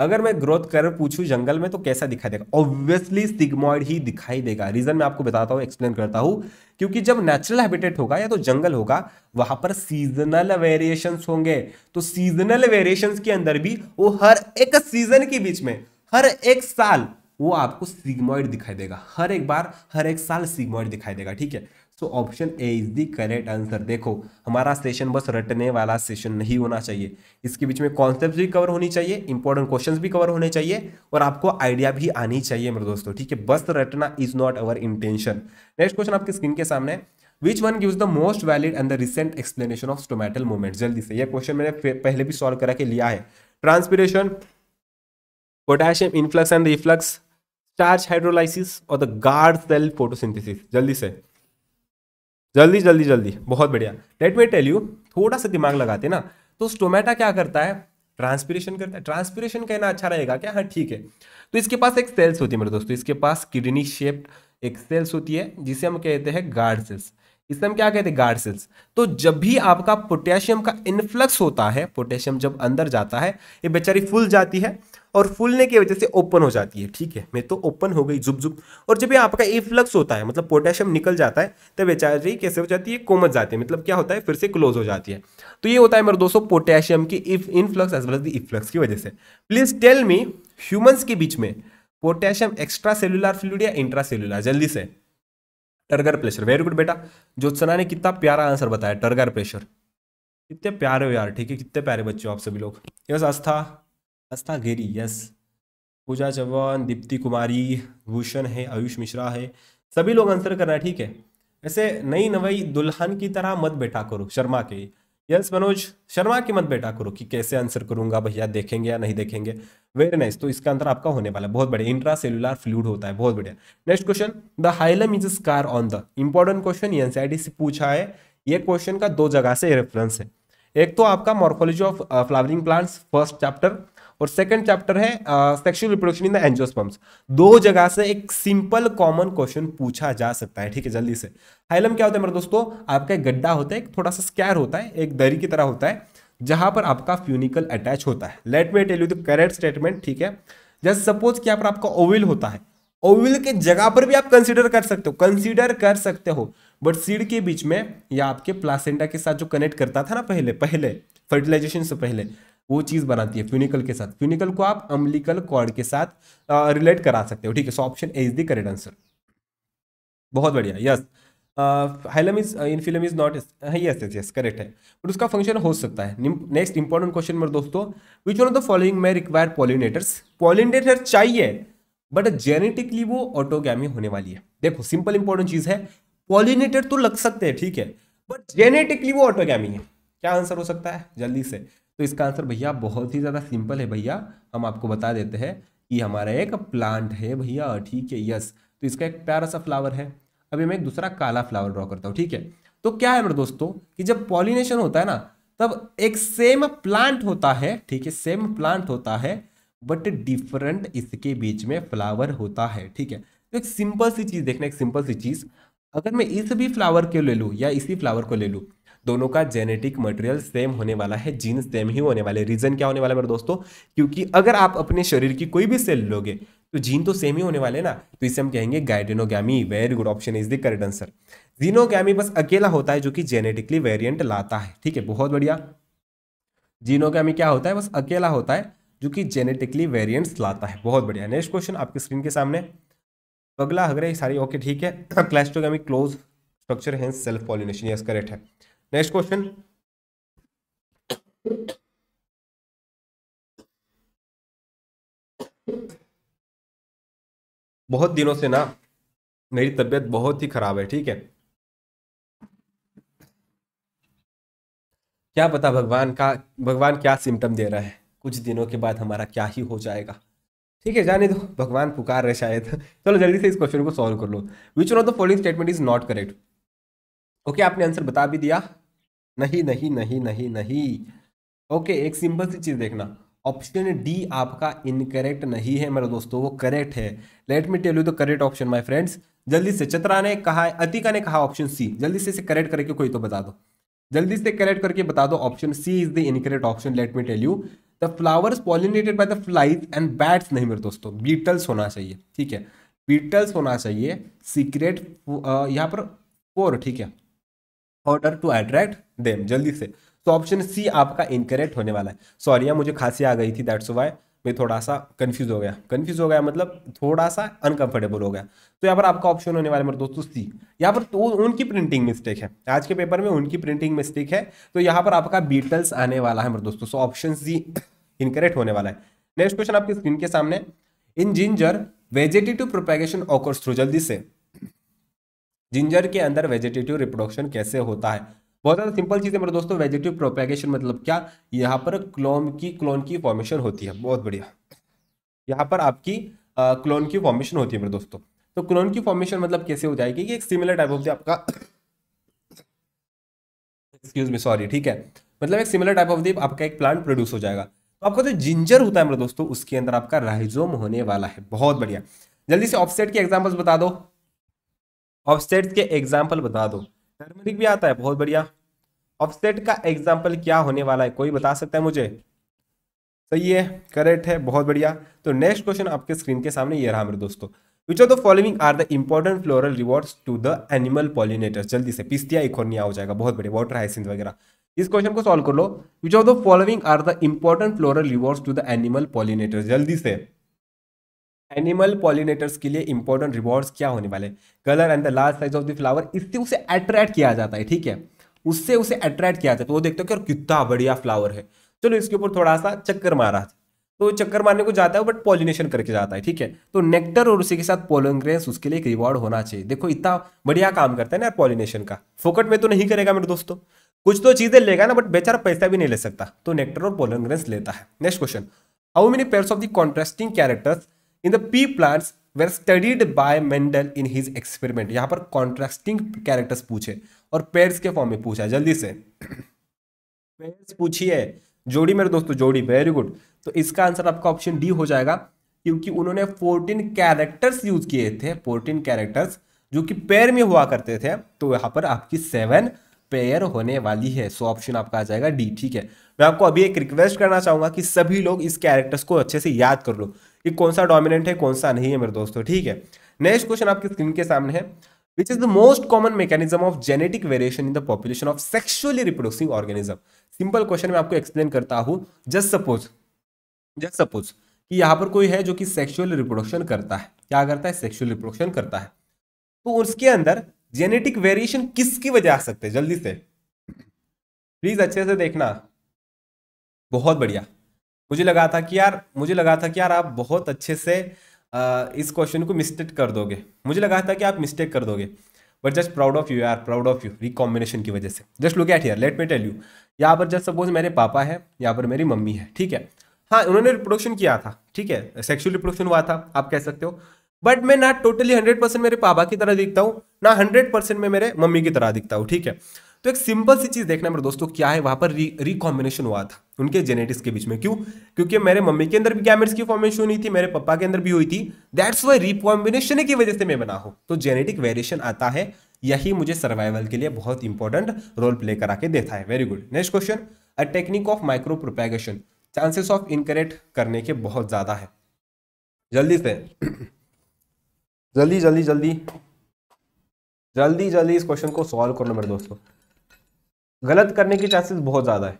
अगर मैं ग्रोथ कर पूछूं जंगल में तो कैसा दिखाई देगा ऑब्वियसली स्टिग्मॉइड ही दिखाई देगा रीजन मैं आपको बताता हूँ एक्सप्लेन करता हूँ क्योंकि जब नेचुरल हैबिटेट होगा या तो जंगल होगा वहां पर सीजनल वेरिएशंस होंगे तो सीजनल वेरिएशंस के अंदर भी वो हर एक सीजन के बीच में हर एक साल वो आपको सिग्मोइड दिखाई देगा हर एक बार हर एक साल सिग्मोइड दिखाई देगा ठीक है so option A is the correct answer देखो हमारा सेशन बस रटने वाला सेशन नहीं होना चाहिए इसके बीच में कॉन्सेप्ट भी कवर होनी चाहिए इंपॉर्टेंट क्वेश्चन भी कवर होने चाहिए और आपको आइडिया भी आनी चाहिए मेरे दोस्तों ठीक है बस रटना is not our intention next question आपकी स्क्रीन के सामने which one give the most valid and the recent explanation of stomatal movement जल्दी से यह क्वेश्चन मैंने पहले भी सॉल्व करा के लिया है transpiration potassium influx and efflux starch hydrolysis और द गार्ड सेल फोटोसिंथेसिस जल्दी से जल्दी जल्दी जल्दी बहुत बढ़िया लेट मी टेल यू थोड़ा सा दिमाग लगाते ना तो स्टोमेटा क्या करता है ट्रांसपीरेशन करता है ट्रांसपीरेशन कहना अच्छा रहेगा क्या हाँ ठीक है तो इसके पास एक सेल्स होती है मेरे दोस्तों इसके पास किडनी शेप्ड एक सेल्स होती है जिसे हम कहते हैं गार्ड सेल्स इसे हम क्या कहते हैं गार्ड सेल्स तो जब भी आपका पोटेशियम का इन्फ्लक्स होता है पोटेशियम जब अंदर जाता है ये बेचारी फूल जाती है और फूलने की वजह से ओपन हो जाती है ठीक है मैं तो ओपन हो गई जुब जुब और जब ये आपका इफ्लक्स होता है मतलब पोटेशियम निकल जाता है तो बेचारी कैसे हो जाती है कोमत जाती है मतलब क्या होता है फिर से क्लोज हो जाती है तो ये होता है मेरे दोस्तों पोटेशियम की influx as well as efflux की वजह से प्लीज टेल मी ह्यूमन्स के बीच में पोटेशियम एक्स्ट्रा सेलुलर फ्लूड या इंट्रा सेलुलर जल्दी से टर्गर प्रेशर वेरी गुड बेटा ज्योत्सना ने कितना प्यारा आंसर बताया टर्गर प्रेशर कितने प्यारे हो यार ठीक है कितने प्यारे बच्चे हो आप सभी लोग यस आस्था आस्था गेरी यस पूजा चौहान दीप्ति कुमारी भूषण है आयुष मिश्रा है सभी लोग आंसर करना है ठीक है ऐसे नई नवई दुल्हन की तरह मत बैठा करो शर्मा के यस मनोज शर्मा की मत बेटा करो कि कैसे आंसर करूंगा भैया देखेंगे या नहीं देखेंगे वेरी नाइस तो इसका आंसर आपका होने वाला है बहुत बढ़िया इंट्रा सेलुलर फ्लूड होता है बहुत बढ़िया next question the hilum is scar on the important question NCERT से पूछा है ये क्वेश्चन का दो जगह से रेफरेंस है एक तो आपका morphology of flowering plants first chapter और सेकंड चैप्टर है sexual reproduction in the angiosperms दो जगह से एक सिंपल कॉमन क्वेश्चन पूछा जा सकता है ठीक है जल्दी से हाइलम क्या होता है मेरे दोस्तों आपका एक गड्ढा होता है एक थोड़ा सा स्कैर होता है एक दरी की तरह होता है जहां पर आपका फ्यूनिकल अटैच होता है let me tell you the correct statement ठीक है जैसे सपोज कि यहाँ पर आपका ओविल होता है ओविल के जगह पर भी आप कंसीडर कर सकते हो कंसीडर कर सकते हो बट सीड के बीच में या आपके प्लासेंटा के साथ जो कनेक्ट करता था ना पहले पहले फर्टिलाइजेशन से पहले वो चीज़ बनाती है फ्यूनिकल के साथ फ्यूनिकल को आप अम्लिकल कॉर्ड के साथ रिलेट करा सकते हो ठीक है so option A is the correct answer बहुत बढ़िया yes hilum is in film is not yes yes yes correct है बट उसका फंक्शन हो सकता है नेक्स्ट इंपॉर्टेंट क्वेश्चन नंबर दोस्तों which one of the following में रिक्वायर पॉलिनेटर्स पॉलिनेटर चाहिए बट जेनेटिकली वो ऑटोगैमी होने वाली है देखो सिंपल इंपॉर्टेंट चीज़ है पॉलिनेटर तो लग सकते हैं ठीक है बट जेनेटिकली वो ऑटोगैमी है क्या आंसर हो सकता है जल्दी से तो इसका आंसर भैया बहुत ही ज़्यादा सिंपल है भैया हम आपको बता देते हैं कि हमारा एक प्लांट है भैया ठीक है यस तो इसका एक प्यारा सा फ्लावर है अभी मैं एक दूसरा काला फ्लावर ड्रॉ करता हूँ ठीक है तो क्या है मेरे दोस्तों कि जब पॉलिनेशन होता है ना तब एक सेम प्लांट होता है ठीक है सेम प्लांट होता है बट डिफरेंट इसके बीच में फ्लावर होता है ठीक है तो एक सिंपल सी चीज़ देखना एक सिंपल सी चीज़ अगर मैं इस भी फ्लावर को ले लूँ या इसी फ्लावर को ले लूँ दोनों का जेनेटिक मटेरियल सेम होने वाला है जीन सेम ही होने वाले रीज़न क्या होने वाला है मेरे दोस्तों क्योंकि अगर आप अपने शरीर की कोई भी सेल लोगे तो जीन तो सेम ही होने वाले ना तो इसे हम कहेंगे geitonogamy very good option is the correct answer जीनोगी बस अकेला होता है जो कि जेनेटिकली वेरियंट लाता है ठीक है बहुत बढ़िया जीनोगी क्या होता है बस अकेला होता है जो कि जेनेटिकली वेरियंट्स लाता है बहुत बढ़िया नेक्स्ट क्वेश्चन आपके स्क्रीन के सामने अगला हगरे सारी ओके ठीक है cleistogamy close structure hence self pollination yes correct है नेक्स्ट क्वेश्चन बहुत दिनों से ना मेरी तबीयत बहुत ही खराब है ठीक है क्या पता भगवान का भगवान क्या सिम्टम दे रहा है कुछ दिनों के बाद हमारा क्या ही हो जाएगा ठीक है जाने दो भगवान पुकार रहे शायद चलो जल्दी से इस क्वेश्चन को सॉल्व कर लो which one of the following statement is not correct okay आपने आंसर बता भी दिया नहीं नहीं नहीं नहीं नहीं ओके एक सिंपल सी चीज़ देखना ऑप्शन डी आपका इनकरेक्ट नहीं है मेरे दोस्तों वो करेक्ट है let me tell you the correct option my friends जल्दी से चतरा ने कहा अतिका ने कहा ऑप्शन सी जल्दी से इसे करेक्ट करके कोई तो बता दो जल्दी से करेक्ट करके बता दो option C is the incorrect option let me tell you the flowers pollinated by the flies and bats नहीं मेरे दोस्तों बीटल्स होना चाहिए ठीक है बीटल्स होना चाहिए सीक्रेट यहाँ पर फोर ठीक है ऑर्डर टू अट्रैक्ट देम जल्दी से तो ऑप्शन सी आपका इनकरेक्ट होने वाला है सॉरी यार हाँ, मुझे खांसी आ गई थी दैट्स वाई मैं थोड़ा सा कंफ्यूज हो गया कंफ्यूज हो गया मतलब थोड़ा सा अनकंफर्टेबल हो गया तो यहाँ पर आपका ऑप्शन होने वाला मेरे दोस्तों सी यहाँ पर तो उनकी प्रिंटिंग मिस्टेक है आज के पेपर में उनकी प्रिंटिंग मिस्टेक है तो यहाँ पर आपका बीटल्स आने वाला है मेरे दोस्तों सो ऑप्शन सी इनकरेक्ट होने वाला है नेक्स्ट क्वेश्चन आपकी स्क्रीन के सामने in ginger vegetative propagation occurs through जल्दी से जिंजर के अंदर वेजिटेटिव रिप्रोडक्शन कैसे होता है बहुत ज़्यादा सिंपल चीज़ है मेरे दोस्तों वेजिटेटिव प्रोपेगेशन मतलब क्या यहाँ पर क्लोन की क्लोन की फॉर्मेशन होती है बहुत बढ़िया यहाँ पर आपकी क्लोन की फॉर्मेशन होती है मेरे दोस्तों तो क्लोन की फॉर्मेशन मतलब कैसे हो जाएगी कि एक सिमिलर टाइप ऑफ आपका एक्सक्यूज मी सॉरी ठीक है मतलब एक सिमिलर टाइप ऑफ दीप आपका एक प्लांट प्रोड्यूस हो जाएगा तो आपका जो जिंजर होता है मेरे दोस्तों उसके अंदर आपका राइजोम होने वाला है बहुत बढ़िया जल्दी से ऑफसेट की एग्जांपल्स बता दो ऑफसेट के एग्जाम्पल बता दो टर्मरिक भी आता है बहुत बढ़िया ऑफसेट का एग्जाम्पल क्या होने वाला है कोई बता सकता है मुझे सही है करेक्ट है बहुत बढ़िया तो नेक्स्ट क्वेश्चन आपके स्क्रीन के सामने ये रहा मेरे दोस्तों which of the following are the important floral rewards to the animal pollinator जल्दी से पिस्तिया इकोनिया हो जाएगा बहुत बढ़िया वाटर हाइसिंथ वगैरह इस क्वेश्चन को सॉल्व कर लो which of the following are the important floral rewards to the animal pollinator जल्दी से एनिमल पॉलिनेटर्स के लिए इंपॉर्टेंट रिवॉर्ड्स क्या होने वाले colour and the large size of the flower इससे उसे अट्रैक्ट किया जाता है ठीक है उससे उसे अट्रैक्ट किया जाता है तो वो देखते हो कि और कितना बढ़िया फ्लावर है चलो इसके ऊपर थोड़ा सा चक्कर मारा तो चक्कर मारने को जाता है बट पॉलिनेशन करके जाता है ठीक है तो नेक्टर और उसी के साथ पोलोग्रेस उसके लिए एक रिवॉर्ड होना चाहिए देखो इतना बढ़िया काम करता है ना पॉलिनेशन का फोकट में तो नहीं करेगा मेरे दोस्तों कुछ तो चीजें लेगा ना बट बेचारा पैसा भी नहीं ले सकता तो नेक्टर और पोलोग्रेस लेता है next question how many pair of the contrasting characters in the pea plants were studied by Mendel in his experiment यहां पर कॉन्ट्रास्टिंग कैरेक्टर्स पूछे और पेयर्स के फॉर्म में पूछा जल्दी से पेयर्स पूछिए जोड़ी मेरे दोस्तों जोड़ी वेरी गुड तो इसका आंसर आपका ऑप्शन डी हो जाएगा क्योंकि उन्होंने फोर्टीन कैरेक्टर्स यूज किए थे फोर्टीन कैरेक्टर्स जो कि पेयर में हुआ करते थे तो यहाँ पर आपकी सेवन पेयर होने वाली है सो ऑप्शन आपका आ जाएगा डी ठीक है मैं आपको अभी एक रिक्वेस्ट करना चाहूंगा कि सभी लोग इस कैरेक्टर्स को अच्छे से याद कर लो कि कौन सा डोमिनेंट है कौन सा नहीं है मेरे दोस्तों ठीक है नेक्स्ट क्वेश्चन आपकी स्क्रीन के सामने है which is the most common mechanism of genetic variation in the population of sexually reproducing organism simple question में आपको एक्सप्लेन करता हूं जस्ट सपोज जस्ट सपोज कि यहाँ पर कोई है जो कि सेक्सुअल रिप्रोडक्शन करता है क्या करता है सेक्सुअल रिप्रोडक्शन करता है तो उसके अंदर जेनेटिक वेरिएशन किसकी वजह आ सकते हैं जल्दी से प्लीज अच्छे से देखना बहुत बढ़िया मुझे लगा था कि यार मुझे लगा था कि यार आप बहुत अच्छे से इस क्वेश्चन को मिस्टेक कर दोगे मुझे लगा था कि आप मिस्टेक कर दोगे but just proud of you are proud of you recombination की वजह से जस्ट लुक एट यार लेट मी टेल यू यहाँ पर जस्ट सपोज मेरे पापा है यहाँ पर मेरी मम्मी है ठीक है हाँ उन्होंने रिप्रोडक्शन किया था ठीक है सेक्शुअल रिप्रोडक्शन हुआ था आप कह सकते हो बट मैं ना टोटली हंड्रेड परसेंट मेरे पापा की तरह दिखता हूँ ना हंड्रेड परसेंट मैं मेरे मम्मी की तरह दिखता हूँ ठीक है तो एक सिंपल सी चीज़ देखना मेरे दोस्तों क्या है वहां पर रिकॉम्बिनेशन हुआ था उनके जेनेटिक्स के बीच में क्यों क्योंकि मेरे मम्मी के अंदर भी गैमेट्स की फॉर्मेशन हुई थी मेरे पापा के अंदर भी हुई थी दैट्स वाई रिकॉम्बिनेशन की वजह से मैं बना हूं तो जेनेटिक वेरिएशन आता है यही मुझे सर्वाइवल के लिए बहुत इंपॉर्टेंट रोल प्ले करा के देता है very good next question a technique of micro propagation chances of incorrect करने के बहुत ज़्यादा है जल्दी से जल्दी जल्दी जल्दी जल्दी जल्दी इस क्वेश्चन को सॉल्व कर लो मेरे दोस्तों गलत करने के चांसेस बहुत ज़्यादा है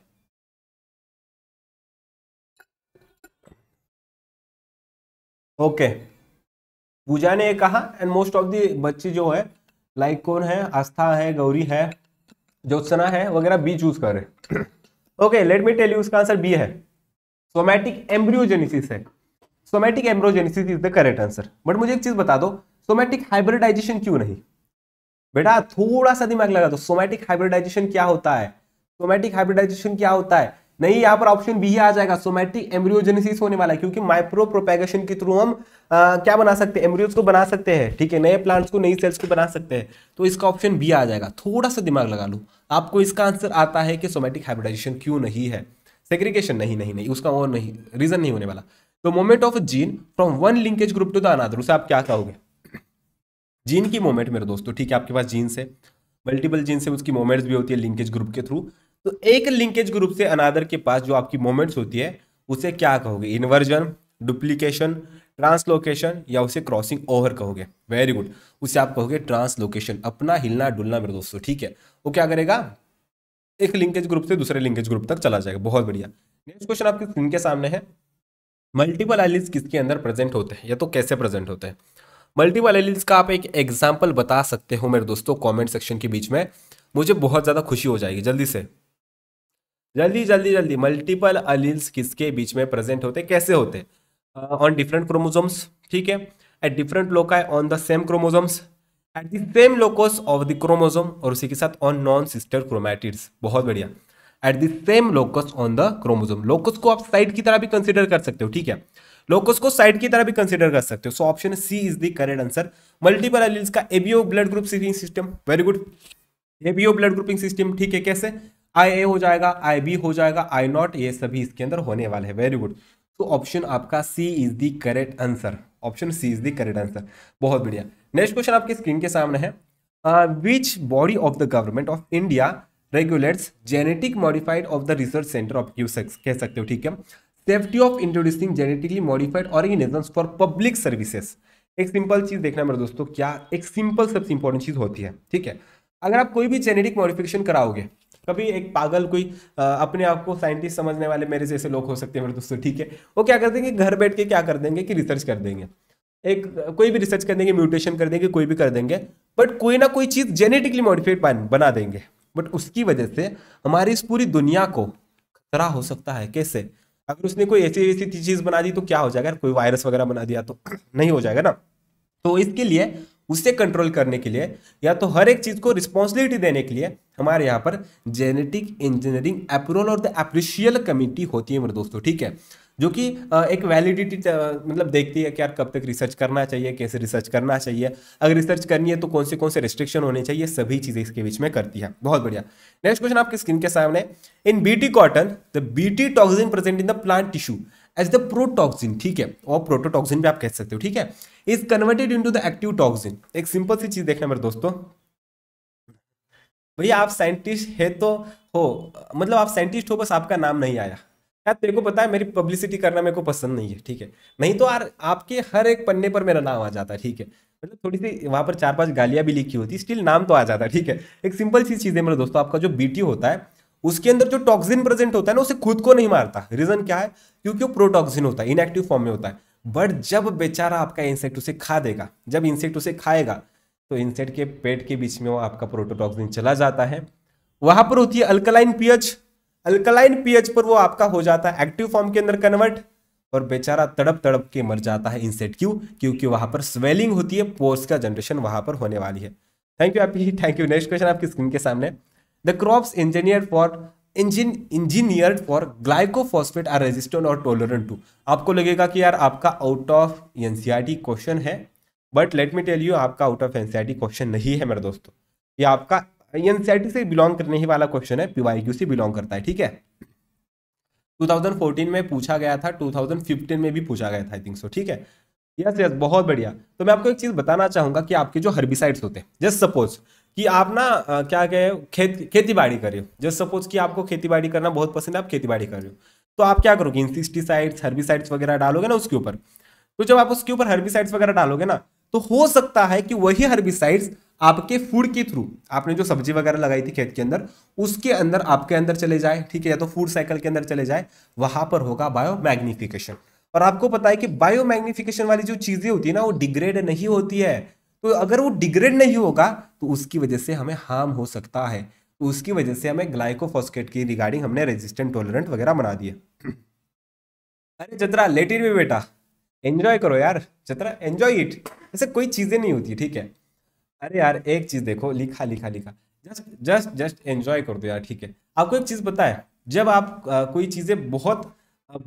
ओके पूजा ने ये कहा एंड मोस्ट ऑफ दी बच्चे जो है लाइक like कौन है आस्था है गौरी है ज्योत्सना है वगैरह बी चूज कर रहे okay let me tell you इसका आंसर बी है सोमैटिक एम्ब्रियोजेनेसिस है somatic embryogenesis is the correct answer but मुझे एक चीज बता दो सोमैटिक हाइब्रिडाइजेशन क्यों नहीं बेटा थोड़ा सा दिमाग लगा दो सोमैटिक हाइब्रिडाइजेशन क्या होता है सोमैटिक हाइब्रिडाइजेशन क्या होता है नहीं यहाँ पर ऑप्शन बी आ जाएगा सोमैटिक एम्ब्रियोजेनेसिस होने वाला है क्योंकि माइक्रो प्रोपेगेशन के थ्रू हम आ, क्या बना सकते हैं एम्ब्रियोज को बना सकते हैं ठीक है नए प्लांट्स को नई सेल्स को बना सकते हैं तो इसका ऑप्शन बी आ जाएगा थोड़ा सा दिमाग लगा लो आपको इसका आंसर आता है कि सोमैटिक हाइब्रिडाइजेशन क्यों नहीं है सेग्रीगेशन नहीं नहीं नहीं उसका और नहीं रीजन नहीं होने वाला तो moment of gene from one linkage group to the another उसे आप क्या कहोगे जीन की मोमेंट मेरे दोस्तों तो ठीक है आपके पास जीन्स है मल्टीपल जीन्स है उसकी मोमेंट्स भी होती है लिंकेज ग्रुप के थ्रू तो एक लिंकेज ग्रुप से अनादर के पास जो आपकी मोमेंट्स होती है उसे क्या कहोगे इन्वर्जन डुप्लीकेशन ट्रांसलोकेशन या उसे क्रॉसिंग ओवर कहोगे वेरी गुड उसे आप कहोगे ट्रांसलोकेशन अपना हिलना डुलना मेरे दोस्तों तो ठीक है वो क्या करेगा एक लिंकेज ग्रुप से दूसरे लिंकेज ग्रुप तक चला जाएगा बहुत बढ़िया नेक्स्ट क्वेश्चन आपके स्क्रीन के सामने है मल्टीपल आइलिस किसके अंदर प्रेजेंट होते हैं या तो कैसे प्रेजेंट होते हैं मल्टीपल एलिल्स का आप एक एग्जाम्पल बता सकते हो मेरे दोस्तों कॉमेंट सेक्शन के बीच में मुझे बहुत ज़्यादा खुशी हो जाएगी जल्दी से जल्दी जल्दी जल्दी मल्टीपल अलील्स किसके बीच में प्रेजेंट होते कैसे होते ऑन डिफरेंट क्रोमोजोम्स ठीक है at different loci on the same chromosomes at the same locus of the chromosome और उसी के साथ ऑन नॉन सिस्टर क्रोमैटिड्स बहुत बढ़िया at the same locus on the chromosome locus को आप साइड की तरह भी कंसिडर कर सकते हो ठीक है लोग उसको साइड की तरह भी कंसिडर कर सकते हो so option C is the correct answer multiple alleles का एबीओ ब्लड ग्रुप सीरिंग system very good ABO blood grouping system ठीक है कैसे आई ए हो जाएगा आई बी हो जाएगा आई नॉट ये सभी इसके अंदर होने वाले हैं वेरी गुड तो ऑप्शन आपका C is the correct answer option C is the correct answer बहुत बढ़िया नेक्स्ट क्वेश्चन आपकी स्क्रीन के सामने है which body of the government of India regulates genetic modified of the research centre of यूसेक्स कह सकते हो ठीक है safety of introducing genetically modified organisms for public services एक सिंपल चीज देखना मेरे दोस्तों क्या एक सिंपल सबसे इंपॉर्टेंट चीज होती है ठीक है अगर आप कोई भी जेनेटिक मॉडिफिकेशन कराओगे कभी एक पागल कोई आ, अपने आप को साइंटिस्ट समझने वाले मेरे जैसे लोग हो सकते हैं मेरे दोस्तों ठीक है वो क्या कर देंगे घर बैठ के क्या कर देंगे कि रिसर्च कर देंगे एक कोई भी रिसर्च कर देंगे म्यूटेशन कर देंगे कोई भी कर देंगे बट कोई ना कोई चीज़ जेनेटिकली मॉडिफाइड बना देंगे बट उसकी वजह से हमारी इस पूरी दुनिया को खतरा हो सकता है कैसे अगर उसने कोई ऐसी ऐसी चीज बना दी तो क्या हो जाएगा कोई वायरस वगैरह बना दिया तो नहीं हो जाएगा ना तो इसके लिए उसे कंट्रोल करने के लिए या तो हर एक चीज़ को रिस्पॉन्सिबिलिटी देने के लिए हमारे यहाँ पर जेनेटिक इंजीनियरिंग अप्रूवल और द अप्रिशियल कमिटी होती है मेरे दोस्तों ठीक है जो कि एक वैलिडिटी मतलब देखती है कि यार कब तक रिसर्च करना चाहिए कैसे रिसर्च करना चाहिए अगर रिसर्च करनी है तो कौन से कौन से रिस्ट्रिक्शन होने चाहिए सभी चीज़ें इसके बीच में करती है बहुत बढ़िया नेक्स्ट क्वेश्चन आपके स्किन के सामने in BT cotton the BT toxin present in the plant tissue as the protoxin ठीक है और प्रोटोटॉक्सिन भी आप कह सकते हो ठीक है is converted into the active toxin एक सिंपल सी चीज़ देखना मेरे दोस्तों भैया आप साइंटिस्ट है तो हो मतलब आप साइंटिस्ट हो बस आपका नाम नहीं आया यार तेरे को पता है मेरी पब्लिसिटी करना मेरे को पसंद नहीं है ठीक है नहीं तो यार आपके हर एक पन्ने पर मेरा नाम आ जाता है ठीक है मतलब थोड़ी सी वहाँ पर चार पांच गालियाँ भी लिखी होती स्टिल नाम तो आ जाता है ठीक है एक सिंपल सी चीज़ है मेरे दोस्तों आपका जो बीटी होता है उसके अंदर जो टॉक्सिन प्रेजेंट होता है ना उसे खुद को नहीं मारता रीजन क्या है क्योंकि वो प्रोटॉक्सिन होता है इनएक्टिव फॉर्म में होता है बट जब बेचारा आपका इंसेक्ट उसे खा देगा जब इंसेक्ट उसे खाएगा तो इंसेक्ट के पेट के बीच में वो आपका प्रोटोटॉक्सिन चला जाता है वहां पर होती है अल्कलाइन पीएच अल्कलाइन पीएच पर वो आपका हो जाता है एक्टिव फॉर्म के अंदर कन्वर्ट और बेचारा तड़प तड़प के मर जाता है इंसेट क्यू क्योंकि वहां पर स्वेलिंग होती है पोर्स का जनरेशन वहां पर होने वाली है थैंक यू आपकी थैंक यू नेक्स्ट क्वेश्चन आपकी स्क्रीन के सामने the crop engineer for engine engineer for glycophosphate are resistant और टोलरेंट टू आपको लगेगा कि यार आपका आउट ऑफ एन क्वेश्चन है but let me tell you आपका आउट ऑफ एन क्वेश्चन नहीं है मेरे दोस्तों ये आपका एनसीआरटी से बिलोंग करने ही वाला क्वेश्चन है पीवाईक्यू से बिलोंग करता है ठीक है 2014 में पूछा गया था 2015 में भी पूछा गया था आई थिंक सो ठीक है यस यस बहुत बढ़िया तो मैं आपको एक चीज़ बताना चाहूंगा कि आपके जो हर्बिसाइड्स होते हैं जस्ट सपोज कि आप ना क्या कहे खेत खेती बाड़ी करे हो जस्ट सपोज कि आपको खेती बाड़ी करना बहुत पसंद है आप खेती बाड़ी कर रहे हो तो आप क्या करोगे इंसिस्टिसाइड्स हर्बिसाइड्स वगैरह डालोगे ना उसके ऊपर तो जब आप उसके ऊपर हर्बिसाइड्स वगैरह डालोगे ना तो हो सकता है कि वही हर्बिसाइड्स आपके फूड के थ्रू आपने जो सब्जी वगैरह लगाई थी खेत के अंदर उसके अंदर आपके अंदर चले जाए ठीक है या तो फूड साइकिल के अंदर चले जाए वहां पर होगा बायो मैग्निफिकेशन और आपको पता है कि बायो मैग्निफिकेशन वाली जो चीजें होती है ना वो डिग्रेड नहीं होती है तो अगर वो डिग्रेड नहीं होगा तो उसकी वजह से हमें हार्म हो सकता है तो उसकी वजह से हमें ग्लाइकोफॉस्केट की रिगार्डिंग हमने रेजिस्टेंट टॉलरेंट वगैरह बना दिया अरे चंद्रा लेटिन भी बेटा एंजॉय करो यार चतरा एंजॉय इट ऐसे कोई चीज़ें नहीं होती ठीक है अरे यार एक चीज़ देखो लिखा लिखा लिखा जस्ट जस्ट जस्ट एंजॉय कर दो यार ठीक है आपको एक चीज़ पता है जब आप आ, कोई चीज़ें बहुत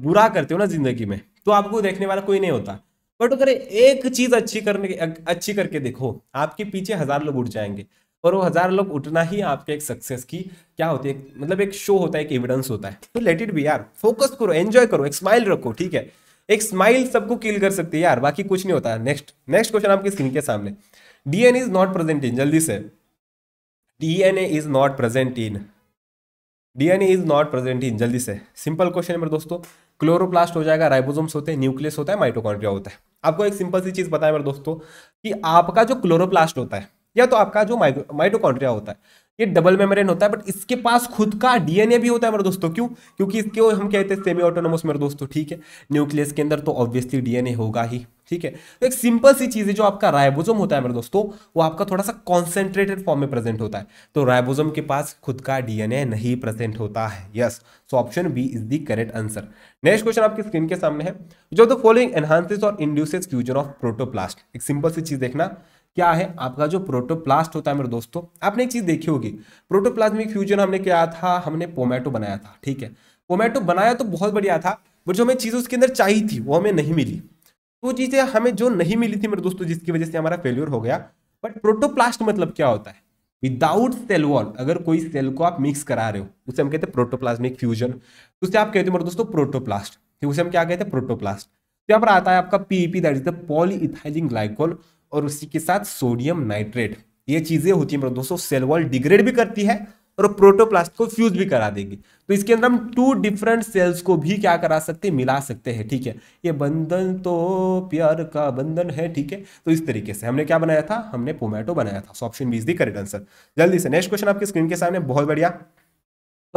बुरा करते हो ना जिंदगी में तो आपको देखने वाला कोई नहीं होता बट अगर एक चीज़ अच्छी करने अच्छी करके देखो आपके पीछे हज़ार लोग उठ जाएंगे और वो हज़ार लोग उठना ही आपके एक सक्सेस की क्या होती है मतलब एक शो होता है एक एविडेंस होता है तो लेट इट बी यार फोकस करो एंजॉय करो एक स्माइल रखो ठीक है एक स्माइल सबको किल कर सकती है यार बाकी कुछ नहीं होता नेक्स्ट नेक्स्ट क्वेश्चन आपकी स्क्रीन के सामने DNA is not present in जल्दी से DNA is not present in DNA is not present in जल्दी से सिंपल क्वेश्चन है मेरे दोस्तों क्लोरोप्लास्ट हो जाएगा राइबोसोम्स होते हैं न्यूक्लियस होता है माइटोकॉन्ड्रिया होता है आपको एक सिंपल सी चीज़ बताया मेरे दोस्तों कि आपका जो क्लोरोप्लास्ट होता है या तो आपका जो माइटोकॉन्ड्रिया होता है ये डबल मेम्ब्रेन होता है बट इसके पास खुद का डीएनए भी होता है मेरे दोस्तों क्यों क्योंकि इसके हम कहते हैं सेमी ऑटोनोमस मेरे दोस्तों ठीक है न्यूक्लियस के अंदर तो ऑब्वियसली डीएनए होगा ही ठीक है तो एक सिंपल सी चीज है जो आपका रायबोजम होता है मेरे दोस्तों वो आपका थोड़ा सा कॉन्सेंट्रेटेड फॉर्म में प्रेजेंट होता है तो रायबोजम के पास खुद का डीएनए नहीं प्रेजेंट होता है yes so option B is the correct answer next question आपकी स्क्रीन के सामने है जो द फॉलोइंग एनहांसिस और इंड्यूसेस फ्यूजन ऑफ प्रोटोप्लास्ट एक सिंपल सी चीज देखना क्या है आपका जो प्रोटोप्लास्ट होता है मेरे दोस्तों आपने एक चीज देखी होगी प्रोटोप्लाज्मिक फ्यूजन हमने क्या था हमने पोमेटो बनाया था ठीक है पोमेटो बनाया तो बहुत बढ़िया था बट जो हमें चीज़ उसके अंदर चाहिए थी वो हमें नहीं मिली तो चीज़ें हमें जो नहीं मिली थी मेरे दोस्तों जिसकी वजह से हमारा फेल्यूर हो गया बट प्रोटोप्लास्ट मतलब क्या होता है विदाउट सेल वॉल अगर कोई सेल को आप मिक्स करा रहे हो उसे हम कहते हैं प्रोटोप्लाज्मिक फ्यूजन उससे उसे आप कहते हो मेरे दोस्तों प्रोटोप्लास्ट उसे हम क्या कहते हैं प्रोटोप्लास्ट तो यहाँ पर आता है आपका PEP that is the poly glycol और उसी के साथ सोडियम नाइट्रेट ये चीजें होती है दोस्तों सेल वॉल डिग्रेड भी करती है और प्रोटोप्लास्ट को फ्यूज भी करा देगी तो इसके अंदर हम टू डिफरेंट सेल्स को भी क्या करा सकते हैं मिला सकते हैं ठीक है ये बंधन तो प्यार का बंधन है ठीक है तो इस तरीके से हमने क्या बनाया था हमने पोमेटो बनाया था ऑप्शन बीज दी करेक्ट आंसर जल्दी से नेक्स्ट क्वेश्चन आपके स्क्रीन के सामने बहुत बढ़िया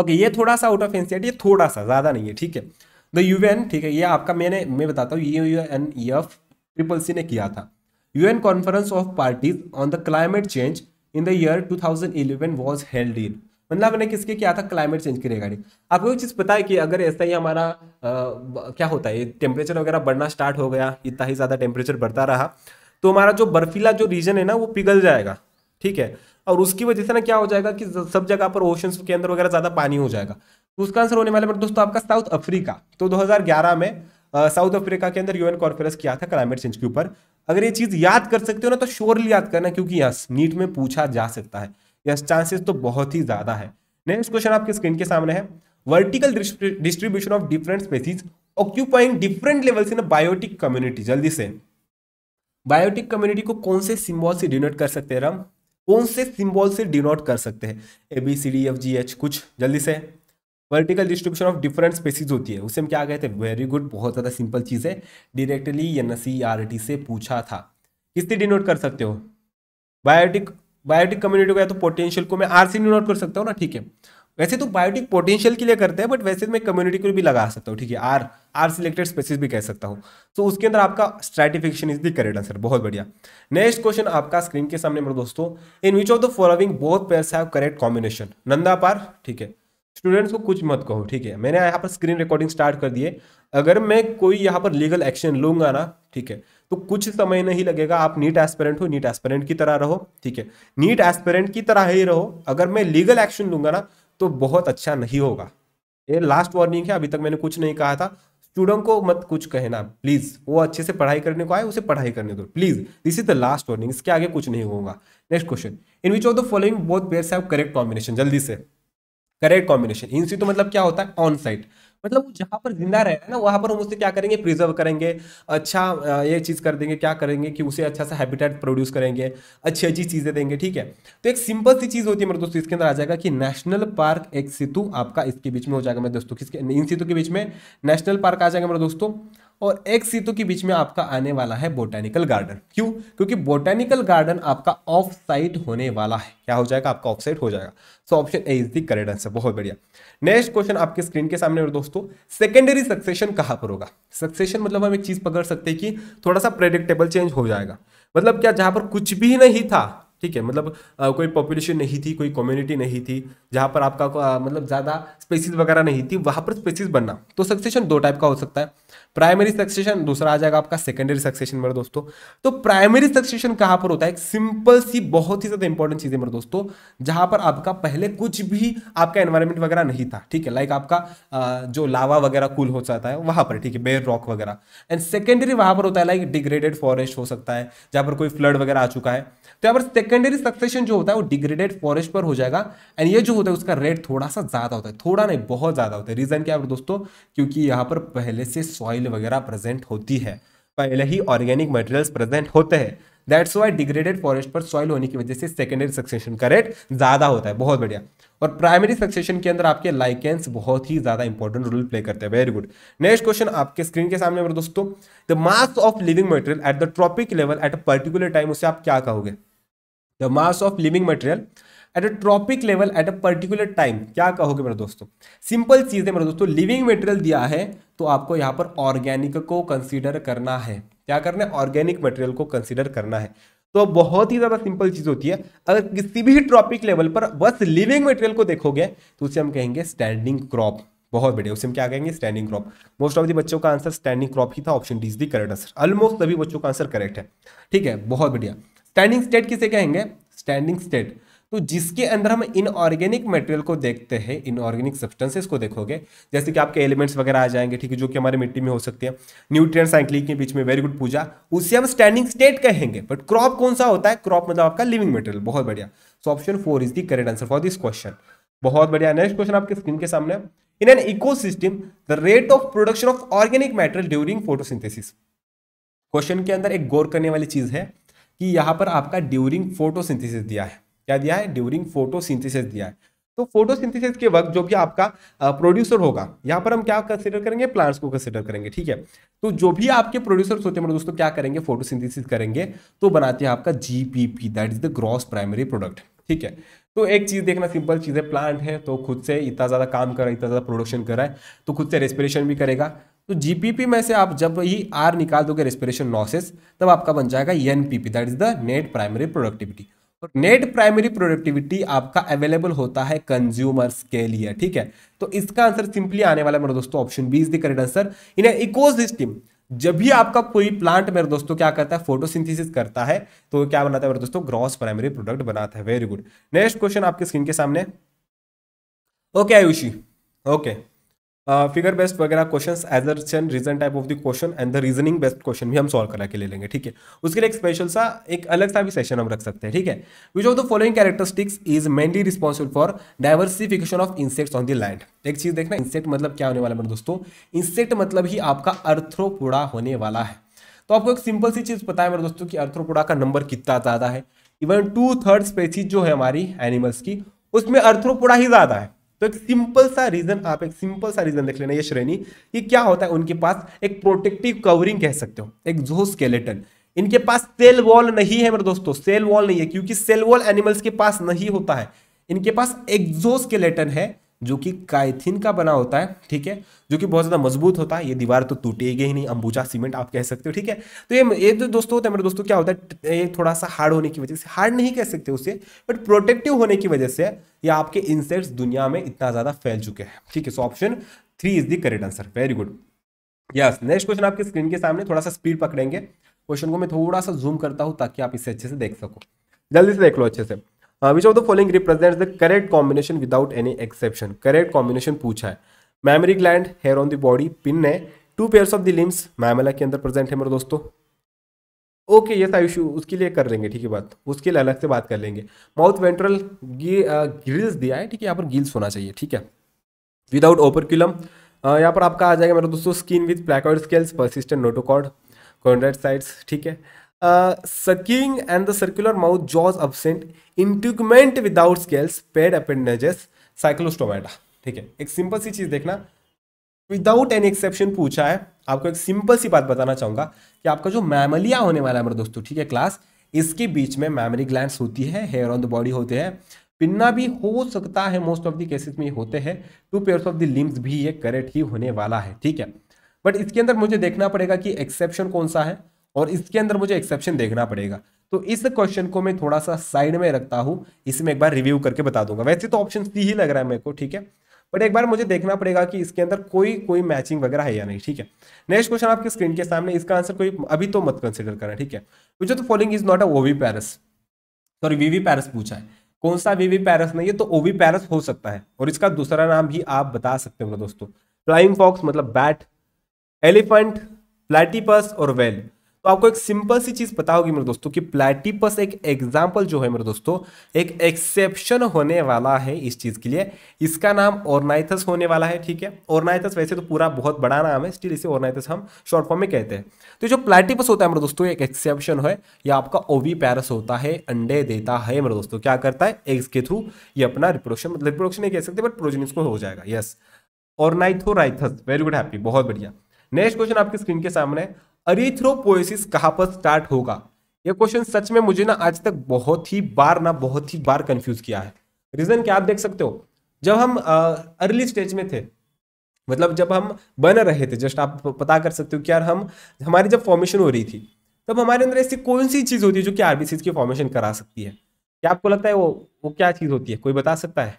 ओके ये थोड़ा सा आउट ऑफ एनसीआर ये थोड़ा सा ज्यादा नहीं है ठीक है द यू ठीक है ये आपका मैंने मैं बताता हूँ U N F triple C ने किया था UN Conference of Parties on the Climate Change in the year 2011 was held in मतलब मैंने किसके किया था क्लाइमेट चेंज के रिगार्डिंग आपको एक चीज़ पता है कि अगर ऐसा ही हमारा आ, क्या होता है टेम्परेचर वगैरह बढ़ना स्टार्ट हो गया इतना ही ज़्यादा टेम्परेचर बढ़ता रहा तो हमारा जो बर्फीला जो रीजन है ना वो पिघल जाएगा ठीक है और उसकी वजह से ना क्या हो जाएगा कि सब जगह पर ओशन के अंदर वगैरह ज़्यादा पानी हो जाएगा तो उसका आंसर होने वाला दोस्तों आपका साउथ अफ्रीका तो दो में साउथ अफ्रीका के अंदर यूएन कॉन्फ्रेंस किया था क्लाइमेट चेंज के ऊपर अगर ये चीज़ याद कर सकते हो ना तो श्योरली याद करना क्योंकि यस नीट में पूछा जा सकता है यस चांसेस तो बहुत ही ज़्यादा है नेक्स्ट क्वेश्चन आपके स्क्रीन के सामने है vertical distribution of different species occupying different levels in biotic community जल्दी से बायोटिक कम्युनिटी को कौन से सिम्बॉल से डिनोट कर सकते हैं राम कौन से सिंबल से डिनोट कर सकते हैं A B C D F G H कुछ जल्दी से vertical distribution of different species होती है उसे हम क्या कहते हैं वेरी गुड बहुत ज़्यादा सिंपल चीज़ है डायरेक्टली एन e से पूछा था किससे डिनोट कर सकते हो बायोटिक बायोटिक कम्युनिटी को या तो पोटेंशियल को मैं आर से डिनोट कर सकता हूँ ना ठीक है वैसे तो बायोटिक पोटेंशियल के लिए करते हैं बट वैसे तो मैं कम्युनिटी को भी लगा सकता हूँ ठीक है आर आर सिलेक्टेड स्पेसीज भी कह सकता हूँ सो so, उसके अंदर आपका stratification is the correct answer बहुत बढ़िया नेक्स्ट क्वेश्चन आपका स्क्रीन के सामने मेरे दोस्तों in which of the following both pairs have correct combination नंदा पार ठीक है स्टूडेंट्स को कुछ मत कहो ठीक है मैंने यहाँ पर स्क्रीन रिकॉर्डिंग स्टार्ट कर दिए अगर मैं कोई यहाँ पर लीगल एक्शन लूंगा ना ठीक है तो कुछ समय नहीं लगेगा आप नीट एस्पेरेंट हो नीट एस्पेरेंट की तरह रहो ठीक है नीट एस्पेरेंट की तरह ही रहो अगर मैं लीगल एक्शन लूंगा ना तो बहुत अच्छा नहीं होगा ये लास्ट वार्निंग है अभी तक मैंने कुछ नहीं कहा था स्टूडेंट को मत कुछ कहना प्लीज वो अच्छे से पढ़ाई करने को आए उसे पढ़ाई करने दो please this is the last warning इसके आगे कुछ नहीं होगा next question in which of the following both pairs have correct combination जल्दी से करेक्ट कॉम्बिनेशन इन तो मतलब क्या होता है ऑन साइट मतलब वो जहाँ पर जिंदा रह है ना वहाँ पर हम उसे क्या करेंगे प्रिजर्व करेंगे अच्छा ये चीज़ कर देंगे क्या करेंगे कि उसे अच्छा सा हैबिटेट प्रोड्यूस करेंगे अच्छी अच्छी चीज़ें देंगे ठीक है तो एक सिंपल सी चीज़ होती है मेरे दोस्तों इसके अंदर आ जाएगा कि नेशनल पार्क एक सितु आपका इसके बीच में हो जाएगा मेरे दोस्तों किसके इन सितु के बीच में नेशनल पार्क आ जाएगा मेरे दोस्तों और एक सीतु के बीच में आपका आने वाला है बोटेनिकल गार्डन क्यों क्योंकि बोटेनिकल गार्डन आपका ऑफ साइट होने वाला है क्या हो जाएगा आपका ऑफ साइट हो जाएगा so option A is the correct answer बहुत बढ़िया नेक्स्ट क्वेश्चन आपके स्क्रीन के सामने और दोस्तों सेकेंडरी सक्सेशन कहां पर होगा सक्सेशन मतलब हम एक चीज पकड़ सकते हैं कि थोड़ा सा प्रेडिक्टेबल चेंज हो जाएगा मतलब क्या जहां पर कुछ भी नहीं था ठीक है मतलब आ, कोई पॉपुलेशन नहीं थी कोई कम्युनिटी नहीं थी जहां पर आपका आ, मतलब ज़्यादा स्पेसिस वगैरह नहीं थी वहां पर स्पेसिस बनना तो सक्सेशन दो टाइप का हो सकता है प्राइमरी सक्सेशन दूसरा आ जाएगा आपका सेकेंडरी सक्सेशन मेरे दोस्तों तो प्राइमरी सक्सेशन कहां पर होता है एक सिंपल सी बहुत ही ज़्यादा इंपॉर्टेंट चीज़ है मेरे दोस्तों जहां पर आपका पहले कुछ भी आपका एनवायरमेंट वगैरह नहीं था ठीक है लाइक आपका जो लावा वगैरह कूल हो जाता है वहां पर ठीक है बेर रॉक वगैरह एंड सेकेंडरी वहां पर होता है लाइक डिग्रेडेड फॉरेस्ट हो सकता है जहां पर कोई फ्लड वगैरह आ चुका है तो यहाँ पर सेकेंडरी सक्सेशन जो होता है वो डिग्रेडेड फॉरेस्ट पर हो जाएगा एंड ये जो होता है उसका रेट थोड़ा सा ज़्यादा होता है थोड़ा नहीं बहुत ज़्यादा होता है रीज़न क्या है दोस्तों क्योंकि यहाँ पर पहले से सॉइल वगैरह प्रेजेंट होती है पहले ही ऑर्गेनिक मटेरियल्स प्रेजेंट होते हैं दैट्स वाई डिग्रेडेड फॉरेस्ट पर सॉइल होने की वजह से सेकेंडरी सक्सेशन का रेट ज़्यादा होता है बहुत बढ़िया और प्राइमरी सक्सेशन के अंदर आपके लाइकेंस बहुत ही ज़्यादा इंपॉर्टेंट रोल प्ले करते हैं वेरी गुड नेक्स्ट क्वेश्चन आपके स्क्रीन के सामने दोस्तों the mass of living material at the trophic level at a particular time उसे आप क्या कहोगे the mass of living material at a trophic level at a particular time क्या कहोगे मेरे दोस्तों सिंपल चीज़ है मेरे दोस्तों लिविंग मटेरियल दिया है तो आपको यहाँ पर ऑर्गेनिक को कंसिडर करना है क्या करना है ऑर्गेनिक मटेरियल को कंसिडर करना है तो बहुत ही ज़्यादा सिंपल चीज़ होती है अगर किसी भी ट्रॉपिक लेवल पर बस लिविंग मटेरियल को देखोगे तो उसे हम कहेंगे स्टैंडिंग क्रॉप बहुत बढ़िया उसे हम क्या कहेंगे standing crop most of the बच्चों का आंसर स्टैंडिंग क्रॉप ही था option D is the correct answer almost सभी बच्चों का आंसर करेक्ट है ठीक है बहुत बढ़िया स्टैंडिंग स्टेट किसे कहेंगे स्टैंडिंग स्टेट तो जिसके अंदर हम इनऑर्गेनिक मटेरियल को देखते हैं इनऑर्गेनिक सब्सटेंसेस को देखोगे जैसे कि आपके एलिमेंट्स वगैरह आ जाएंगे ठीक है जो कि हमारे मिट्टी में हो सकती है न्यूट्रिय साइक्लिंग के बीच में वेरी गुड पूजा उसे हम स्टैंडिंग स्टेट कहेंगे बट क्रॉप कौन सा होता है क्रॉप मतलब आपका लिविंग मेटेरियल बहुत बढ़िया so option four is the correct answer for this question बहुत बढ़िया नेक्स्ट क्वेश्चन आपके स्क्रीन के सामने in an system the rate of production of organic material during photosynthesis question के अंदर एक गौर करने वाली चीज है कि यहाँ पर आपका ड्यूरिंग फोटोसिंथेसिस दिया है क्या दिया है ड्यूरिंग फोटोसिंथेसिस दिया है तो फोटोसिंथेसिस के वक्त जो भी आपका प्रोड्यूसर होगा यहाँ पर हम क्या कंसिडर करेंगे प्लांट्स को कंसिडर करेंगे ठीक है तो जो भी आपके प्रोड्यूसर होते हैं मतलब दोस्तों क्या करेंगे फोटो करेंगे तो बनाते हैं आपका GPP that is the gross primary product ठीक है तो एक चीज़ देखना सिंपल चीज़ है प्लांट है तो खुद से इतना ज़्यादा काम कर रहा है इतना ज़्यादा प्रोडक्शन कर रहा है तो खुद से रेस्पिरेशन भी करेगा तो जीपीपी में से आप जब ही आर निकाल दोगे रेस्पिरेशन लॉसेस तब आपका बन जाएगा NPP that is the net primary productivity और नेट प्राइमरी प्रोडक्टिविटी आपका अवेलेबल होता है कंज्यूमर्स के लिए ठीक है तो इसका आंसर सिंपली आने वाला मेरे दोस्तों option B is the correct answer in ecosystem जब भी आपका कोई प्लांट मेरे दोस्तों क्या करता है फोटोसिंथेसिस करता है तो क्या बनाता है मेरे दोस्तों ग्रॉस प्राइमरी प्रोडक्ट बनाता है वेरी गुड नेक्स्ट क्वेश्चन आपके स्क्रीन के सामने okay Ayushi okay figure uh, best वगैरह question as an reason type of the question and the reasoning best question भी हम सॉल्व करा के ले लेंगे ठीक है उसके लिए एक स्पेशल सा एक अलग सा भी सेशन हम रख सकते हैं ठीक है which of the following characteristics is mainly responsible for diversification of insects on the land एक चीज देखना इंसेक्ट मतलब क्या होने वाला है दोस्तों इंसेक्ट मतलब ही आपका अर्थ्रोपोडा होने वाला है तो आपको एक सिंपल सी चीज पता है मेरे दोस्तों की अर्थ्रोपोडा का नंबर कितना ज्यादा है इवन टू थर्ड स्पेसीज जो है हमारी एनिमल्स की उसमें अर्थ्रोपोडा ही ज्यादा है तो एक सिंपल सा रीजन आप एक सिंपल सा रीजन देख लेना ये श्रेणी ये क्या होता है उनके पास एक प्रोटेक्टिव कवरिंग कह सकते हो एक जो स्केलेटन इनके पास सेल वॉल नहीं है मेरे दोस्तों सेल वॉल नहीं है क्योंकि सेल वॉल एनिमल्स के पास नहीं होता है इनके पास एक्जोस्केलेटन है जो कि कायथिन का बना होता है ठीक है जो कि बहुत ज़्यादा मजबूत होता है ये दीवार तो टूटेगी ही नहीं अंबुजा सीमेंट आप कह सकते हो ठीक है तो ये ये जो दोस्तों होता है मेरे दोस्तों क्या होता है ये थोड़ा सा हार्ड होने की वजह से हार्ड नहीं कह सकते उसे बट प्रोटेक्टिव होने की वजह से ये आपके इंसेक्ट्स दुनिया में इतना ज़्यादा फैल चुके हैं ठीक है so option three is the correct answer very good yes next question आपके स्क्रीन के सामने थोड़ा सा स्पीड पकड़ेंगे क्वेश्चन को मैं थोड़ा सा जूम करता हूँ ताकि आप इसे अच्छे से देख सको जल्दी से देख लो अच्छे से which of the following represent the correct combination without any exception correct combination पूछा है mammary gland hair on the body pinna है two pairs of the limbs mammalia के अंदर प्रेजेंट है मेरे दोस्तों ओके ये था इशू उसके लिए कर लेंगे ठीक है बात उसके लिए अलग से बात कर लेंगे माउथ वेंट्रल ग्रिल्स दिया है ठीक है यहाँ पर गिल्स होना चाहिए ठीक है विदाउट ओपरक्यूलम uh, यहाँ पर आपका आ जाएगा मेरे दोस्तों skin with placoid scales persistent notochord chondrichthyes ठीक है uh, sucking and the circular mouth jaws absent integument without scales paired appendages cyclostomata ठीक है एक सिंपल सी चीज़ देखना विदाउट एनी एक्सेप्शन पूछा है आपको एक सिंपल सी बात बताना चाहूंगा कि आपका जो मैमलिया होने वाला है मेरे दोस्तों ठीक है क्लास इसके बीच में मैमरी ग्लैंड होती है हेयर ऑन द बॉडी होते हैं पिन्ना भी हो सकता है मोस्ट ऑफ द केसेस में होते हैं two pair of the limbs भी ये करेक्ट ही होने वाला है ठीक है बट इसके अंदर मुझे देखना पड़ेगा कि एक्सेप्शन कौन सा है और इसके अंदर मुझे एक्सेप्शन देखना पड़ेगा तो इस क्वेश्चन को मैं थोड़ा सा साइड में रखता हूँ इसमें एक बार रिव्यू करके बता दूंगा वैसे तो ऑप्शन सी ही लग रहा है मेरे को ठीक है बट एक बार मुझे देखना पड़ेगा कि इसके अंदर कोई कोई मैचिंग वगैरह है या नहीं ठीक है नेक्स्ट क्वेश्चन आपके स्क्रीन के सामने इसका आंसर कोई अभी तो मत कंसिडर करें ठीक है which of the following is not a oviparous sorry वीवी पैरस पूछा है कौन सा वीवी पैरस नहीं है तो ओवी पैरस हो सकता है और इसका दूसरा नाम भी आप बता सकते हो दोस्तों फ्लाइंग फॉक्स मतलब बैट एलिफेंट प्लेटिपस और वेल आपको एक सिंपल सी चीज पता होगी मेरे दोस्तों कि प्लेटिपस एक एग्जाम्पल जो है मेरे दोस्तों एक एक्सेप्शन होने वाला है इस चीज के लिए इसका नाम ओरनाइथस होने वाला है ठीक है ओरनाइथस वैसे तो पूरा बहुत बड़ा नाम है स्टिल इसे ओरनाइथस हम शॉर्ट फॉर्म में कहते हैं तो जो प्लेटिपस होता है मेरे दोस्तों एक एक्सेप्शन है या आपका ओवी पैरस होता है अंडे देता है मेरे दोस्तों क्या करता है एग्स के थ्रू ये अपना रिप्रोडक्शन मतलब रिप्रोडक्शन नहीं कह सकते बट प्रोजेनिस को हो जाएगा yes ornithorhynchus very good happy बहुत बढ़िया नेक्स्ट क्वेश्चन आपकी स्क्रीन के सामने है अरिथ्रोपोइसिस कहां पर स्टार्ट होगा यह क्वेश्चन सच में मुझे ना आज तक बहुत ही बार ना बहुत ही बार कंफ्यूज किया है रीजन क्या आप देख सकते हो जब हम अर्ली स्टेज में थे मतलब जब हम बन रहे थे जस्ट आप पता कर सकते हो कि यार हम हमारी जब फॉर्मेशन हो रही थी तब हमारे अंदर ऐसी कौन सी चीज़ होती है जो कि आरबीसी की फॉर्मेशन करा सकती है क्या आपको लगता है वो वो क्या चीज़ होती है कोई बता सकता है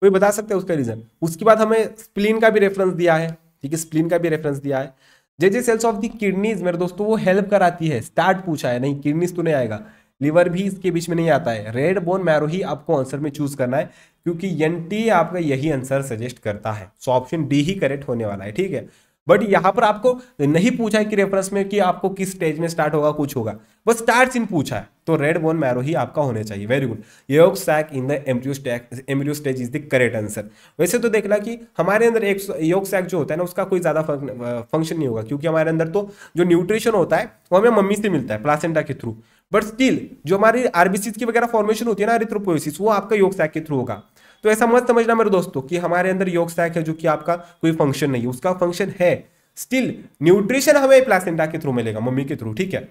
कोई बता सकता है उसका रीज़न उसके बाद हमें स्प्लिन का भी रेफरेंस दिया है ठीक है स्प्लिन का भी रेफरेंस दिया है J J cells of the kidneys मेरे दोस्तों वो हेल्प कराती है स्टार्ट पूछा है नहीं किडनीज तो नहीं आएगा लिवर भी इसके बीच में नहीं आता है रेड बोन मैरो ही आपको आंसर में चूज करना है क्योंकि एन आपका यही आंसर सजेस्ट करता है सो ऑप्शन डी ही करेक्ट होने वाला है ठीक है बट यहां पर आपको नहीं पूछा है कि रेफरेंस में कि आपको किस स्टेज में स्टार्ट होगा कुछ होगा बस स्टार्ट इन पूछा है तो रेड बोन मैरो ही आपका होने चाहिए very good yolk sac in the embryo stack embryo stage is the correct answer वैसे तो देखना कि हमारे अंदर एक योग सैक जो होता है ना उसका कोई ज़्यादा फंक्शन नहीं होगा क्योंकि हमारे अंदर तो जो न्यूट्रिशन होता है वो हमें मम्मी से मिलता है प्लासेंटा के थ्रू बट स्टिल जो हमारी आरबीसी की वगैरह फॉर्मेशन होती है ना एरिथ्रोपोसिस वो आपका योग सैक के थ्रू होगा तो ऐसा मत समझना मेरे दोस्तों कि हमारे अंदर योग सहायक है जो कि आपका कोई फंक्शन नहीं है उसका फंक्शन है स्टिल न्यूट्रिशन हमें प्लासेंटा के थ्रू मिलेगा मम्मी के थ्रू ठीक है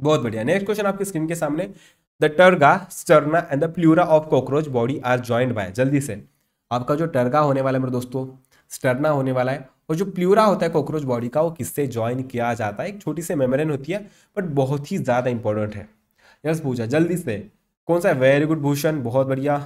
बहुत बढ़िया नेक्स्ट क्वेश्चन आपके स्क्रीन के सामने the terga sterna and the pleura of cockroach body are joint by जल्दी से आपका जो टर्गा होने वाला है मेरे दोस्तों स्टर्ना होने वाला है और जो प्लूरा होता है कॉकरोच बॉडी का वो किससे ज्वाइन किया जाता है एक छोटी सी मेमोरन होती है बट बहुत ही ज़्यादा इंपॉर्टेंट है यस पूछा जल्दी से कौन सा वेरी गुड भूषण बहुत बढ़िया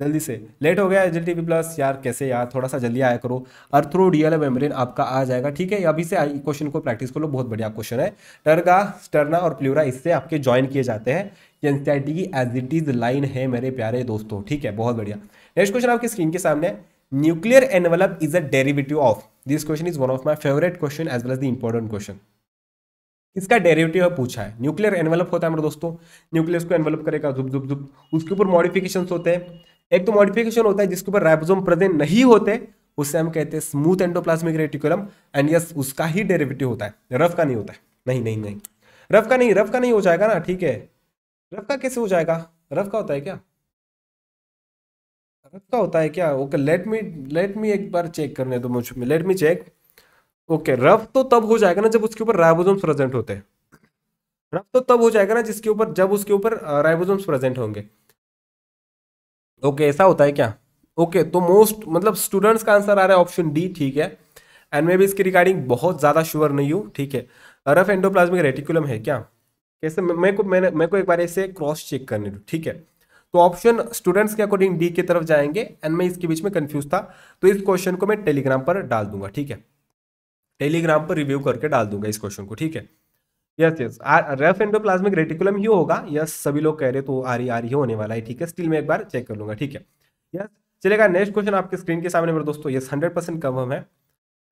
जल्दी से लेट हो गया एच डी प्लस यार कैसे यार थोड़ा सा जल्दी आया करो अर्थ्रो डीएल मेम्ब्रेन आपका आ जाएगा ठीक है अभी से क्वेश्चन को प्रैक्टिस कर लो बहुत बढ़िया क्वेश्चन है टर्गा स्टर्ना और प्लूरा इससे आपके ज्वाइन किए जाते हैं एन की एज इट इज लाइन है मेरे प्यारे दोस्तों ठीक है बहुत बढ़िया नेक्स्ट क्वेश्चन आपकी स्क्रीन के सामने nuclear envelope is a derivative of this question is one of my favourite question as well as the important question इसका डेरिवेटिव पूछा है न्यूक्लियर एनवलप होता है मेरे दोस्तों न्यूक्लियस को एनवलप करेगा जुब जुब जुब उसके ऊपर मॉडिफिकेशन होते हैं एक तो मॉडिफिकेशन होता है जिसके ऊपर राइबोसोम प्रेजेंट नहीं होते उससे हम कहते हैं smooth endoplasmic reticulum and yes उसका ही डेरिवेटिव होता है रफ का नहीं होता है नहीं नहीं नहीं रफ का नहीं रफ का नहीं हो जाएगा ना ठीक है रफ का कैसे हो जाएगा रफ का होता है क्या रफ का होता है क्या okay let me let me एक बार चेक करने दो मुझ में let me check okay rough तो तब हो जाएगा ना जब उसके ऊपर राइबोसोम प्रेजेंट होते हैं रफ तो तब हो जाएगा ना जिसके ऊपर जब उसके ऊपर राइबोसोम्स प्रेजेंट होंगे ओके ऐसा होता है क्या ओके तो मोस्ट मतलब स्टूडेंट्स का आंसर आ रहा है ऑप्शन डी ठीक है एंड मैं भी इसकी रिगार्डिंग बहुत ज़्यादा श्योर नहीं हूँ ठीक है रफ एंडोप्लाज्मिक रेटिकुलम है क्या कैसे मैं को मैंने मैं को एक बार ऐसे क्रॉस चेक करने दो ठीक है तो ऑप्शन स्टूडेंट्स के अकॉर्डिंग डी की तरफ जाएंगे एंड मैं इसके बीच में कंफ्यूज था तो इस क्वेश्चन को मैं टेलीग्राम पर डाल दूंगा ठीक है टेलीग्राम पर रिव्यू करके डाल दूंगा इस क्वेश्चन को ठीक है yes yes ref endoplasmic reticulum ही होगा यस सभी लोग कह रहे तो आ रही आ रही होने वाला है ठीक है स्टिल मैं एक बार चेक कर लूंगा ठीक है यस चलेगा नेक्स्ट क्वेश्चन आपके स्क्रीन के सामने मेरे दोस्तों यस हंड्रेड परसेंट कम है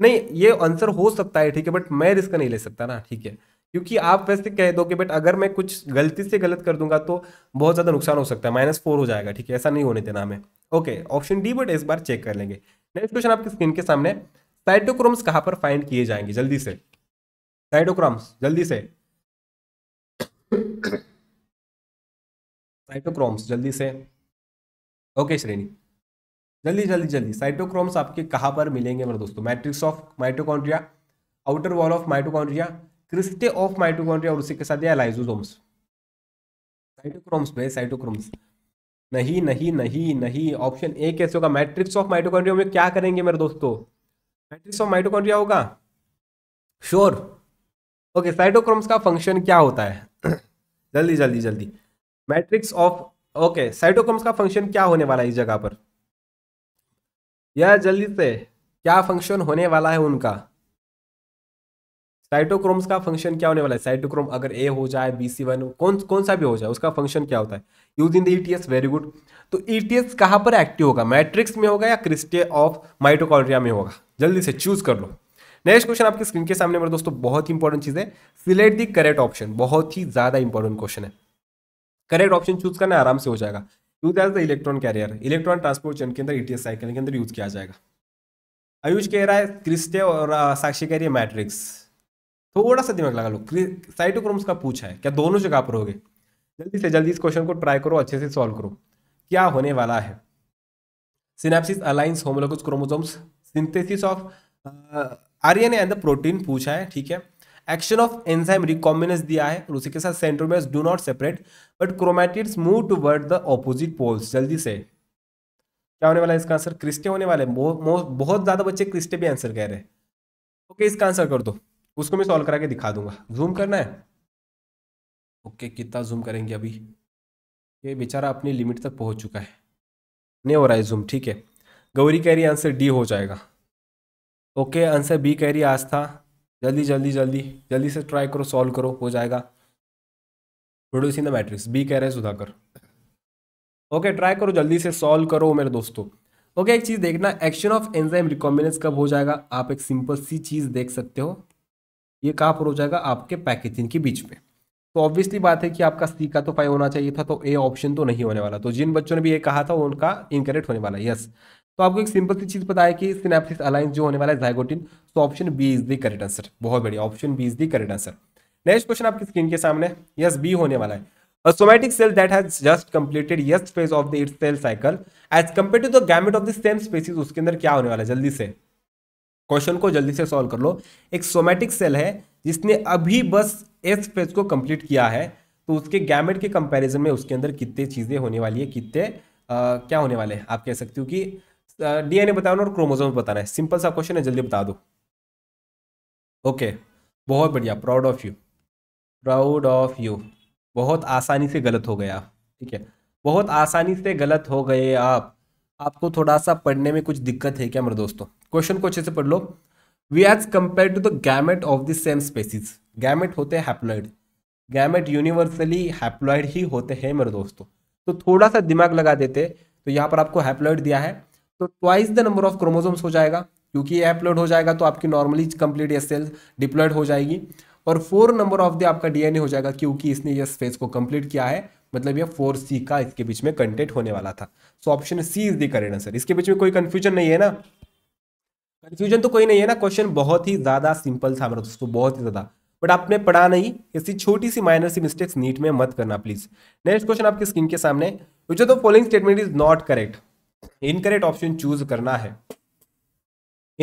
नहीं ये आंसर हो सकता है ठीक है बट मैं रिस्क नहीं ले सकता ना ठीक है क्योंकि आप वैसे कह दो कि बट अगर मैं कुछ गलती से गलत कर दूंगा तो बहुत ज़्यादा नुकसान हो सकता है माइनस फोर हो जाएगा ठीक है ऐसा नहीं होने देना हमें ओके ऑप्शन डी बट इस बार चेक कर लेंगे नेक्स्ट क्वेश्चन आपके स्क्रीन के सामने साइटोक्रोम्स कहाँ पर फाइंड किए जाएंगे जल्दी से साइटोक्रोम्स जल्दी से साइटोक्रोम्स जल्दी से ओके श्रेणी जल्दी जल्दी जल्दी साइटोक्रोम्स आपके कहाँ पर मिलेंगे मेरे दोस्तों matrix of mitochondria outer wall of mitochondria cristae of mitochondria और उसी के साथ या साइटोक्रोम्स भाई साइटोक्रोम्स नहीं नहीं नहीं नहीं ऑप्शन ए कैसे होगा मैट्रिक्स ऑफ माइटोकॉन्ड्रिया में क्या करेंगे मेरे दोस्तों मैट्रिक्स ऑफ माइटोकॉन्ड्रिया होगा श्योर sure. ओके साइटोक्रोम्स का फंक्शन क्या होता है जल्दी जल्दी जल्दी मैट्रिक्स ऑफ ओके साइटोक्रोम्स का फंक्शन क्या होने वाला है इस जगह पर यह जल्दी से क्या फंक्शन होने वाला है उनका साइटोक्रोम्स का फंक्शन क्या होने वाला है साइटोक्रोम अगर ए हो जाए बी सी वन कौन कौन सा भी हो जाए उसका फंक्शन क्या होता है use in the S very good तो ईटीएस e कहां कहाँ पर एक्टिव होगा मैट्रिक्स में होगा या क्रिस्टे ऑफ माइटोकॉन्ड्रिया में होगा जल्दी से चूज कर लो नेक्स्ट क्वेश्चन आपके स्क्रीन के सामने मेरे दोस्तों बहुत ही इंपॉर्टेंट चीज है सिलेक्ट दी करेक्ट ऑप्शन बहुत ही ज्यादा इंपॉर्टेंट क्वेश्चन है करेक्ट ऑप्शन चूज करना आराम से हो जाएगा use as the electron carrier electron transport chain के अंदर ईटीएस साइकिल के अंदर यूज किया जाएगा आयुष कह रहा है क्रिस्टे और साक्षी कह रही है मैट्रिक्स थोड़ा सा दिमाग लगा लो साइटोक्रोम्स का पूछा है क्या दोनों जगह पर होगे जल्दी से जल्दी इस क्वेश्चन को ट्राई करो अच्छे से सॉल्व करो क्या होने वाला है synapsis aligns homologous chromosomes synthesis of RNA and the protein पूछा है ठीक है एक्शन ऑफ एंजाइम रिकॉम्बिनेस दिया है और उसी के साथ centromeres do not separate but chromatids move toward the opposite poles जल्दी से क्या होने वाला है इसका आंसर क्रिस्टे होने वाले बहुत बहुत ज़्यादा बच्चे क्रिस्टे भी आंसर कह रहे हैं ओके इसका आंसर कर दो उसको मैं सॉल्व करा के दिखा दूंगा जूम करना है ओके कितना जूम करेंगे अभी ये बेचारा अपनी लिमिट तक पहुंच चुका है नहीं हो रहा है जूम ठीक है गौरी कह रही आंसर डी हो जाएगा ओके आंसर बी कह रही आज आस्था जल्दी जल्दी जल्दी जल्दी से ट्राई करो सॉल्व करो हो जाएगा प्रोड्यूसिंग द मैट्रिक्स बी कह रहे हैं सुधाकर ओके ट्राई करो जल्दी से सॉल्व करो मेरे दोस्तों ओके एक चीज़ देखना एक्शन ऑफ एंजाइम रिकॉम्बिनेंस कब हो जाएगा आप एक सिंपल सी चीज़ देख सकते हो ये कहाँ पर हो जाएगा आपके पैकेजिंग के बीच में तो ऑब्वियसली बात है कि आपका सी का तो फाइव होना चाहिए था तो ए ऑप्शन तो नहीं होने वाला तो जिन बच्चों ने भी ये कहा था उनका इनकरेक्ट होने वाला यस yes. तो आपको एक सिंपल सी चीज़ पता है कि सिनेप्सिस अलाइंस जो होने वाला है zygotene so option B is the correct answer बहुत बढ़िया option B is the correct answer next question आपकी स्क्रीन के सामने यस बी होने वाला है A somatic cell that has just completed yes phase of the its cell cycle as compared to the gamete of the same species उसके अंदर क्या होने वाला है जल्दी से क्वेश्चन को जल्दी से सॉल्व कर लो एक सोमैटिक सेल है जिसने अभी बस एस फेज को कंप्लीट किया है तो उसके गैमेट के कंपैरिजन में उसके अंदर कितने चीज़ें होने वाली है कितने क्या होने वाले हैं आप कह सकते हो कि डीएनए बताना और क्रोमोजोम बताना है सिंपल सा क्वेश्चन है जल्दी बता दो ओके बहुत बढ़िया proud of you proud of you बहुत आसानी से गलत हो गया ठीक है बहुत आसानी से गलत हो गए आप आपको थोड़ा सा पढ़ने में कुछ दिक्कत है क्या मेरे दोस्तों क्वेश्चन को अच्छे से पढ़ लो we as compare to the gamete of the same species gamete होते हैं हैप्लॉइड गैमेट यूनिवर्सली हैप्लॉइड ही होते हैं मेरे दोस्तों तो थोड़ा सा दिमाग लगा देते तो यहाँ पर आपको हैप्लॉइड दिया है तो twice the number of chromosomes हो जाएगा क्योंकि ये अपलोड हो जाएगा तो आपकी नॉर्मली कंप्लीट ये सेल डिप्लॉयड हो जाएगी और फोर नंबर ऑफ द आपका डीएनए हो जाएगा क्योंकि इसने यह फेज को कंप्लीट किया है मतलब ये फोर सी का इसके बीच में कंटेंट होने वाला था so option C is the correct answer इसके बीच में कोई कंफ्यूजन नहीं है ना कंफ्यूजन तो कोई नहीं है ना क्वेश्चन बहुत ही ज्यादा सिंपल था मेरा दोस्तों बहुत ही ज्यादा बट आपने पढ़ा नहीं ऐसी छोटी सी माइनर सी मिस्टेक्स नीट में मत करना प्लीज नेक्स्ट क्वेश्चन आपकी स्क्रीन के सामने which of the following statement is not correct incorrect option choose करना है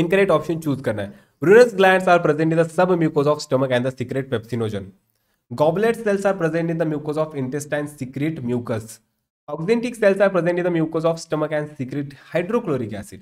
इनकरेक्ट ऑप्शन चूज करना है Brunner's glands are present in the sub mucosa of stomach and the secrete pepsinogen goblet cells are present in the mucosa of intestine secrete mucus oxyntic cells are present in the mucosa of stomach and secrete hydrochloric acid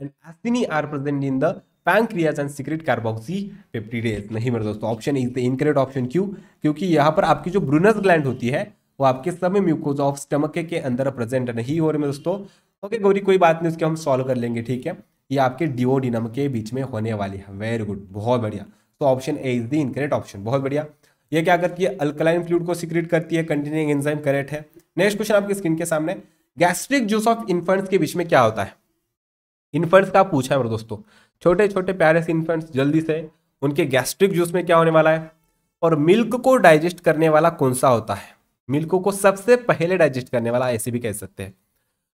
and acini are present in the pancreas and secrete carboxypeptidase नहीं मेरे दोस्तों option is the incorrect option क्यों क्योंकि यहाँ पर आपकी जो Brunner's gland होती है वो आपके सब म्यूकोज ऑफ स्टमक के अंदर प्रेजेंट नहीं हो रहे दोस्तों ओके गौरी कोई बात नहीं उसके हम सॉल्व कर लेंगे ठीक है ये आपके डिओडिनम के बीच में होने वाली है वेरी गुड बहुत बढ़िया तो option A is the incorrect option बहुत बढ़िया ये क्या करती है अल्कलाइन फ्लूड को सिक्रेट करती है कंटिन्यूंग एंजाइम करेक्ट है नेक्स्ट क्वेश्चन आपकी स्क्रीन के सामने गैस्ट्रिक जूस ऑफ इन्फेंट्स के बीच में क्या होता है इन्फेंट्स का पूछा है मेरे दोस्तों छोटे छोटे प्यारे से इन्फेंट्स जल्दी से उनके गैस्ट्रिक जूस में क्या होने वाला है और मिल्क को डाइजेस्ट करने वाला कौन सा होता है मिल्क को सबसे पहले डाइजेस्ट करने वाला ऐसे भी कह सकते हैं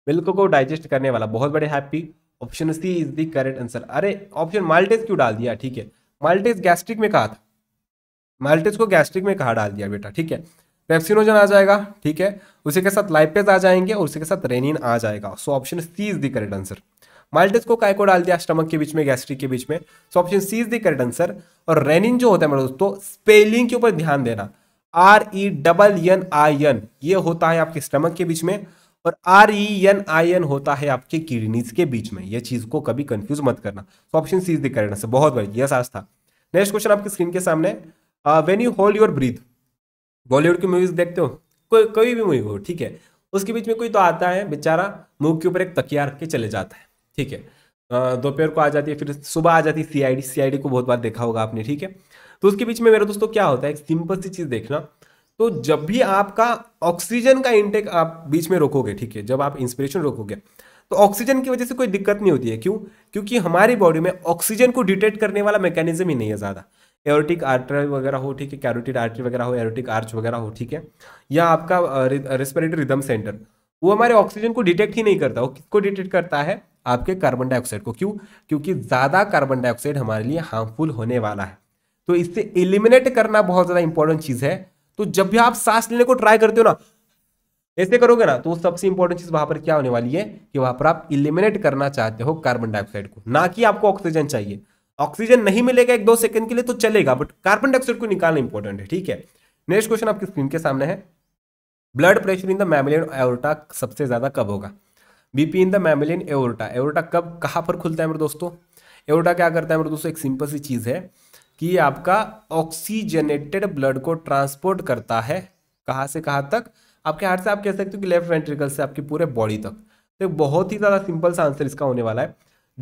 मिल्क को डाइजेस्ट करने वाला बहुत बड़े happy option C is the correct answer अरे ऑप्शन माल्टेज क्यों डाल दिया ठीक है माल्टेज गैस्ट्रिक में कहा था माल्टेज को गैस्ट्रिक में कहा डाल दिया बेटा ठीक है पेप्सिनोजन आ जाएगा ठीक है उसी के साथ लाइपेज आ जाएंगे और उसी के साथ रेनिन आ जाएगा so option C is the correct answer maltase को काय को डाल दिया स्टमक के बीच में गैस्ट्रिक के बीच में so option C is the correct answer और रेनिन जो होता है मेरे दोस्तों स्पेलिंग के ऊपर ध्यान देना R E double N I N ये होता है आपके स्टमक के बीच में और R E N I N होता है आपके किडनीज के बीच में यह चीज को कभी कंफ्यूज मत करना तो option C is the correct बहुत बढ़िया यस आज था नेक्स्ट क्वेश्चन आपकी स्क्रीन के सामने when you hold your breath Bollywood की मूवीज देखते हो कोई कोई भी मूवी हो ठीक है उसके बीच में कोई तो आता है बेचारा मुंह के ऊपर एक तकिया रख के चले जाता है ठीक है uh, दोपहर को आ जाती है फिर सुबह आ जाती है सीआईडी सीआईडी को बहुत बार देखा होगा आपने ठीक है तो उसके बीच में मेरे दोस्तों क्या होता है एक सिंपल सी चीज़ देखना तो जब भी आपका ऑक्सीजन का इंटेक आप बीच में रोकोगे ठीक है जब आप इंस्पिरेशन रोकोगे तो ऑक्सीजन की वजह से कोई दिक्कत नहीं होती है क्यों क्योंकि हमारी बॉडी में ऑक्सीजन को डिटेक्ट करने वाला मैकेनिज्म ही नहीं है ज़्यादा एरोटिक आर्टरी वगैरह हो ठीक है कैरोटिड आर्ट्री वगैरह हो एरोटिक आर्च वगैरह हो ठीक है या आपका रेस्पिरेटरी रिदम सेंटर वो हमारे ऑक्सीजन को डिटेक्ट ही नहीं करता वो किसको डिटेक्ट करता है आपके कार्बन डाइऑक्साइड को क्यों क्योंकि ज़्यादा कार्बन डाइऑक्साइड हमारे लिए हार्मफुल होने वाला है तो इससे एलिमिनेट करना बहुत ज़्यादा इंपॉर्टेंट चीज़ है तो जब भी आप सांस लेने को ट्राई करते हो ना ऐसे करोगे ना तो सबसे इंपॉर्टेंट चीज वहां पर क्या होने वाली है कि वहां पर आप इलिमिनेट करना चाहते हो कार्बन डाइऑक्साइड को ना कि आपको ऑक्सीजन चाहिए ऑक्सीजन नहीं मिलेगा एक दो सेकंड के लिए तो चलेगा बट कार्बन डाइऑक्साइड को निकालना इंपॉर्टेंट है ठीक है नेक्स्ट क्वेश्चन आपकी स्क्रीन के सामने है blood pressure in the mammalian aorta सबसे ज्यादा कब होगा BP in the mammalian aorta aorta कब कहां पर खुलता है मेरे दोस्तों एओर्टा क्या करता है मेरे दोस्तों एक सिंपल सी चीज है कि आपका ऑक्सीजनेटेड ब्लड को ट्रांसपोर्ट करता है कहाँ से कहाँ तक आपके हार्ट से आप कह सकते हो कि लेफ्ट वेंट्रिकल से आपकी पूरे बॉडी तक तो बहुत ही ज़्यादा सिंपल सा आंसर इसका होने वाला है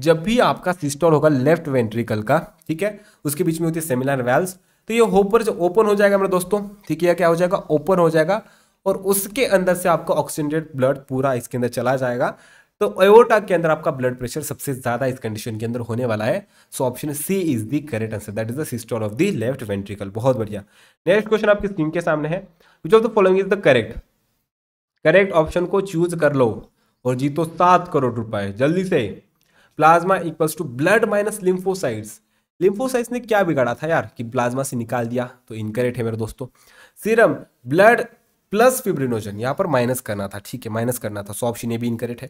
जब भी आपका सिस्टोल होगा लेफ्ट वेंट्रिकल का ठीक है उसके बीच में होती है सेमिलर वेल्स तो ये होपर ओपन हो जाएगा मेरे दोस्तों ठीक है क्या हो जाएगा ओपन हो जाएगा और उसके अंदर से आपका ऑक्सीजनेटेड ब्लड पूरा इसके अंदर चला जाएगा तो एओटा के अंदर आपका ब्लड प्रेशर सबसे ज्यादा इस कंडीशन के अंदर होने वाला है so option C is the correct answer that is the systole of the left ventricle बहुत बढ़िया नेक्स्ट क्वेश्चन आपकी स्क्रीन के सामने है which of the following is the correct correct option को चूज कर लो और जीतो सात करोड़ रुपए जल्दी से plasma equals to blood minus lymphocytes lymphocytes ने क्या बिगाड़ा था यार कि प्लाज्मा से निकाल दिया तो इनकरेक्ट है मेरे दोस्तों सीरम ब्लड प्लस फिब्रिनोजन यहाँ पर माइनस करना था ठीक है माइनस करना था सो ऑप्शन ए भी इनकरेक्ट है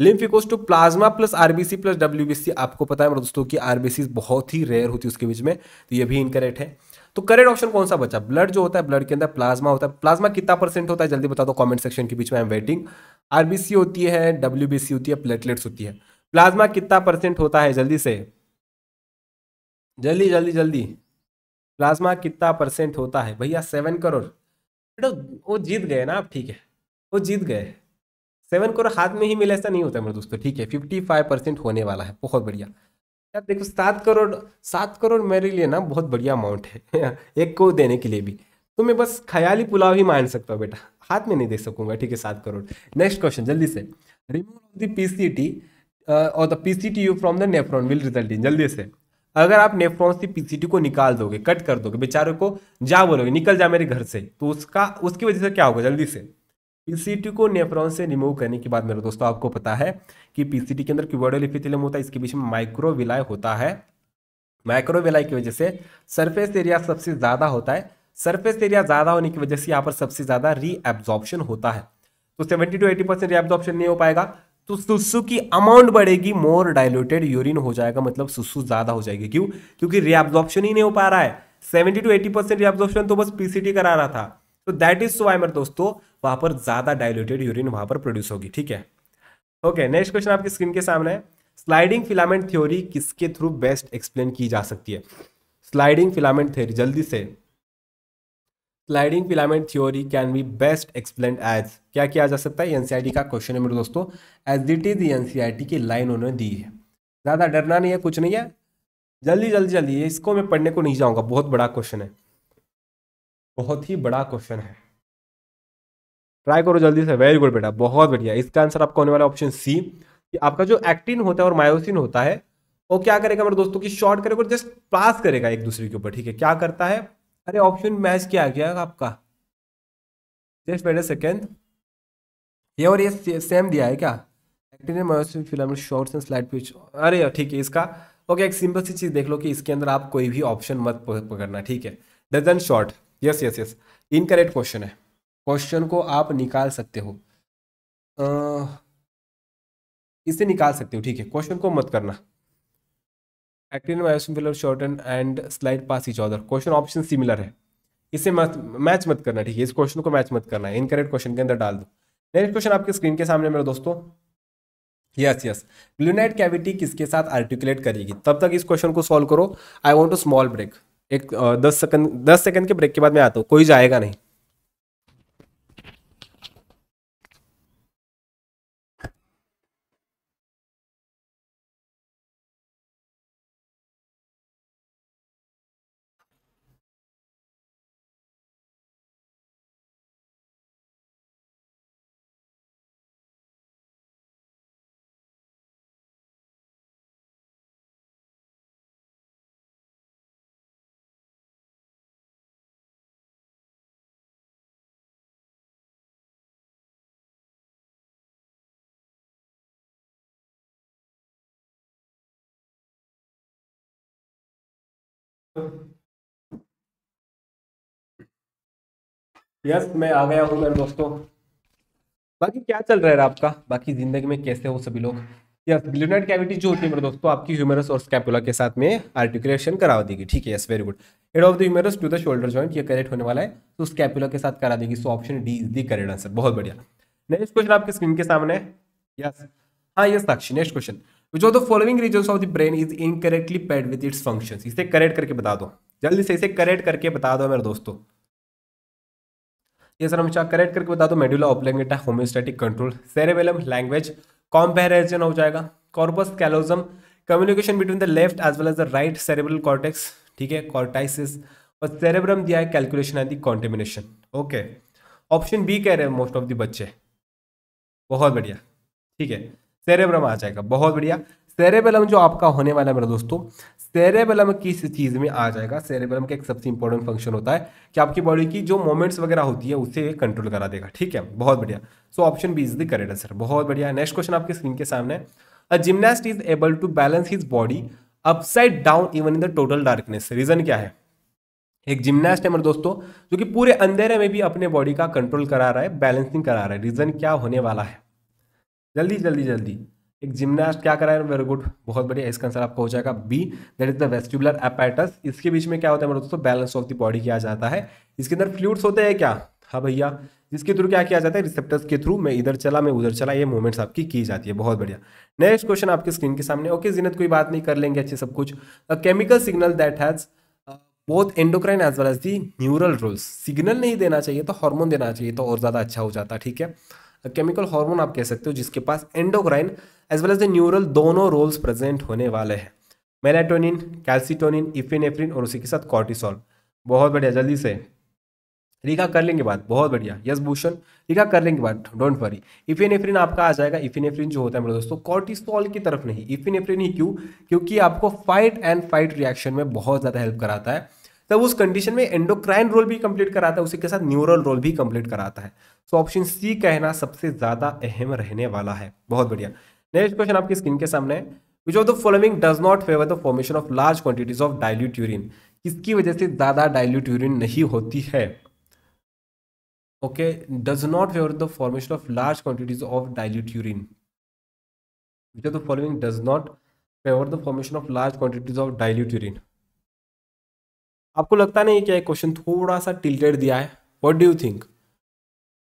lymph to plasma plus RBC plus WBC आपको पता है मेरे दोस्तों की आरबीसी बहुत ही रेयर होती है उसके बीच में तो ये भी इनकरेक्ट है तो करेक्ट ऑप्शन कौन सा बचा ब्लड जो होता है ब्लड के अंदर प्लाज्मा होता है प्लाज्मा कितना परसेंट होता है जल्दी बता दो कमेंट सेक्शन के बीच में आई एम वेटिंग आरबीसी होती है डब्ल्यूबीसी होती है प्लेटलेट्स होती है प्लाज्मा कितना परसेंट होता है जल्दी से जल्दी जल्दी जल्दी प्लाज्मा कितना परसेंट होता है भैया सेवन करोड़ वो जीत गए ना आप ठीक है वो जीत गए सेवन करोड़ हाथ में ही मिले ऐसा नहीं होता मेरे दोस्तों ठीक है फिफ्टी फाइव परसेंट होने वाला है बहुत बढ़िया यार देखो सात करोड़ सात करोड़ मेरे लिए ना बहुत बढ़िया अमाउंट है एक को देने के लिए भी तो मैं बस ख्याली पुलाव ही मान सकता हूँ बेटा हाथ में नहीं दे सकूंगा ठीक है सात करोड़ नेक्स्ट क्वेश्चन जल्दी से remove of the P C T और the P C T you from the nephron will result in जल्दी से अगर आप नेफ्रॉन से पीसीटी को निकाल दोगे कट कर दोगे बेचारों को जा बोलोगे निकल जा मेरे घर से तो उसका उसकी वजह से क्या होगा जल्दी से पीसीटी को नेफ्रॉन से रिमूव करने के बाद मेरे दोस्तों आपको पता है कि पीसीटी के अंदर क्यूबोडल इपिथिलियम होता है इसके बीच में माइक्रोविलाय होता है माइक्रोविलाय की वजह से सरफेस एरिया सबसे ज़्यादा होता है सरफेस एरिया ज़्यादा होने की वजह से यहाँ पर सबसे ज़्यादा रीएब्जॉर्प्शन होता है तो seventy to eighty percent reabsorption नहीं हो पाएगा तो सुसु की अमाउंट बढ़ेगी मोर डायलूटेड यूरिन हो जाएगा मतलब सुसु ज़्यादा हो जाएगी क्यों क्योंकि रीएब्जॉर्प्शन ही नहीं हो पा रहा है seventy to eighty percent reabsorption तो बस पीसीटी करा रहा था तो दैट इज मेरे दोस्तों वहां पर ज्यादा डायल्यूटेड यूरिन वहां पर प्रोड्यूस होगी ठीक है ओके नेक्स्ट क्वेश्चन आपकी स्क्रीन के सामने है स्लाइडिंग फिलामेंट थ्योरी किसके थ्रू बेस्ट एक्सप्लेन की जा सकती है स्लाइडिंग फिलामेंट थ्योरी जल्दी से sliding filament theory can be best explain as क्या किया जा सकता है एनसीईआरटी का क्वेश्चन है मेरे दोस्तों एज इट इज एनसीआरटी की लाइन उन्होंने दी है ज़्यादा डरना नहीं है कुछ नहीं है जल्दी जल्दी जल्दी इसको मैं पढ़ने को नहीं जाऊंगा बहुत बड़ा क्वेश्चन है बहुत ही बड़ा क्वेश्चन है ट्राई करो जल्दी से वेरी गुड बेटा बहुत बढ़िया इसका आंसर आपका होने वाला ऑप्शन सी कि आपका जो एक्टिन होता है और मायोसिन होता है वो क्या करेगा मेरे दोस्तों की शॉर्ट करेगा और जस्ट पास करेगा एक दूसरे के ऊपर ठीक है क्या करता है अरे ऑप्शन मैच क्या गया आपका जस्ट वेट सेकेंड ये और ये सेम दिया है क्या actin myosin filament short and slide pitch अरे ठीक है इसका ओके एक सिंपल सी चीज़ देख लो कि इसके अंदर आप कोई भी ऑप्शन मत पकड़ना ठीक है doesn't short yes yes yes incorrect question है क्वेश्चन को आप निकाल सकते हो आ, इसे निकाल सकते हो ठीक है क्वेश्चन को मत करना actin shorten and slide past each other question option similar है इसे मत मैच मत करना ठीक है इस क्वेश्चन को मैच मत करना है इनकरेक्ट क्वेश्चन के अंदर डाल दो नेक्स्ट क्वेश्चन आपके स्क्रीन के सामने मेरे दोस्तों यस यस ब्लूनाइट कैविटी किसके साथ आर्टिकुलेट करेगी तब तक इस क्वेश्चन को सॉल्व करो I want to small break एक दस सेकंड दस सेकंड के ब्रेक के बाद मैं आता हूँ कोई जाएगा नहीं यस मैं आ गया हूँ मेरे दोस्तों बाकी क्या चल रहा है आपका बाकी जिंदगी में कैसे हो सभी लोग यस ब्लूनाइट कैविटी जो होती है मेरे दोस्तों आपकी ह्यूमरस और स्कैपुला के साथ में आर्टिकुलेशन करा देगी ठीक है yes very good head of the humerus to the shoulder joint ये करेक्ट होने वाला है तो स्कैपुला के साथ करा देगी so option D is the correct answer बहुत बढ़िया नेक्स्ट क्वेश्चन आपके स्क्रीन के सामने यस हाँ yes Sakshi next question which of the following region of the brain is incorrectly paired with its function इसे करेक्ट करके बता दो जल्दी से इसे करेक्ट करके बता दो मेरे दोस्तों ये सर हमेशा करेक्ट करके बता दो medulla oblongata homeostatic control cerebellum language comprehension हो जाएगा corpus callosum communication between the left as well as the right cerebral cortex ठीक है कॉर्टाइसिस और सेरेब्रम दिया है calculation and the contemplation okay option B कह रहे हैं मोस्ट ऑफ द बच्चे बहुत बढ़िया ठीक है सेरेब्रम आ जाएगा बहुत बढ़िया सेरेबलम जो आपका होने वाला है मेरा दोस्तों सेरेबलम किस चीज़ में आ जाएगा सेरेबलम का एक सबसे इंपॉर्टेंट फंक्शन होता है कि आपकी बॉडी की जो मोमेंट्स वगैरह होती है उसे कंट्रोल करा देगा ठीक है बहुत बढ़िया so option B is the correct answer बहुत बढ़िया नेक्स्ट क्वेश्चन आपके स्क्रीन के सामने a gymnast is able to balance his body upside down even in the total darkness reason क्या है एक जिमनास्ट है मेरे दोस्तों जो कि पूरे अंधेरे में भी अपने बॉडी का कंट्रोल करा रहा है बैलेंसिंग करा रहा है रीजन क्या होने वाला है जल्दी जल्दी जल्दी एक जिमनास्ट क्या करा है वेरी गुड बहुत बढ़िया इसका आंसर आपको हो जाएगा B that is the vestibular apparatus इसके बीच में क्या होता है मेरे दोस्तों बैलेंस ऑफ द बॉडी किया जाता है इसके अंदर फ्लूड्स होते हैं क्या हाँ भैया जिसके थ्रू क्या किया जाता है रिसेप्टर्स के थ्रू मैं इधर चला मैं उधर चला ये मूवमेंट्स आपकी की जाती है बहुत बढ़िया नेक्स्ट क्वेश्चन आपके स्क्रीन के सामने ओके जिनत कोई बात नहीं कर लेंगे अच्छे सब कुछ chemical signal that has both endocrine as well as the neural roles signal नहीं देना चाहिए तो हार्मोन देना चाहिए तो और ज़्यादा अच्छा हो जाता ठीक है केमिकल हार्मोन आप कह सकते हो जिसके पास endocrine as well as the neural दोनों रोल्स प्रेजेंट होने वाले हैं मेलाटोनिन कैल्सिटोनिन इफिनेफ्रिन और उसी के साथ कॉर्टिसोल बहुत बढ़िया जल्दी से रिका कर लेंगे बात बहुत बढ़िया यस भूषण रिका कर लेंगे बात डोंट वरी इफिनेफ्रिन आपका आ जाएगा इफिनेफ्रिन जो होता है मेरे दोस्तों कॉर्टिसोल की तरफ नहीं इफिनेफ्रिन ही क्यों क्योंकि आपको फाइट एंड फाइट रिएक्शन में बहुत ज़्यादा हेल्प कराता है तब उस कंडीशन में एंडोक्राइन रोल भी कंप्लीट कराता है उसी के साथ न्यूरल रोल भी कंप्लीट कराता है सो ऑप्शन सी कहना सबसे ज़्यादा अहम रहने वाला है बहुत बढ़िया नेक्स्ट क्वेश्चन आपकी स्किन के सामने which of the following does not favour the formation of large quantities of dilute urine किसकी वजह से ज़्यादा डायल्यूट यूरिन नहीं होती है okay does not favour the formation of large quantities of dilute urine which of the following does not favour the formation of large quantities of dilute urine आपको लगता नहीं क्या क्वेश्चन थोड़ा सा टिल्टेड दिया है what do you think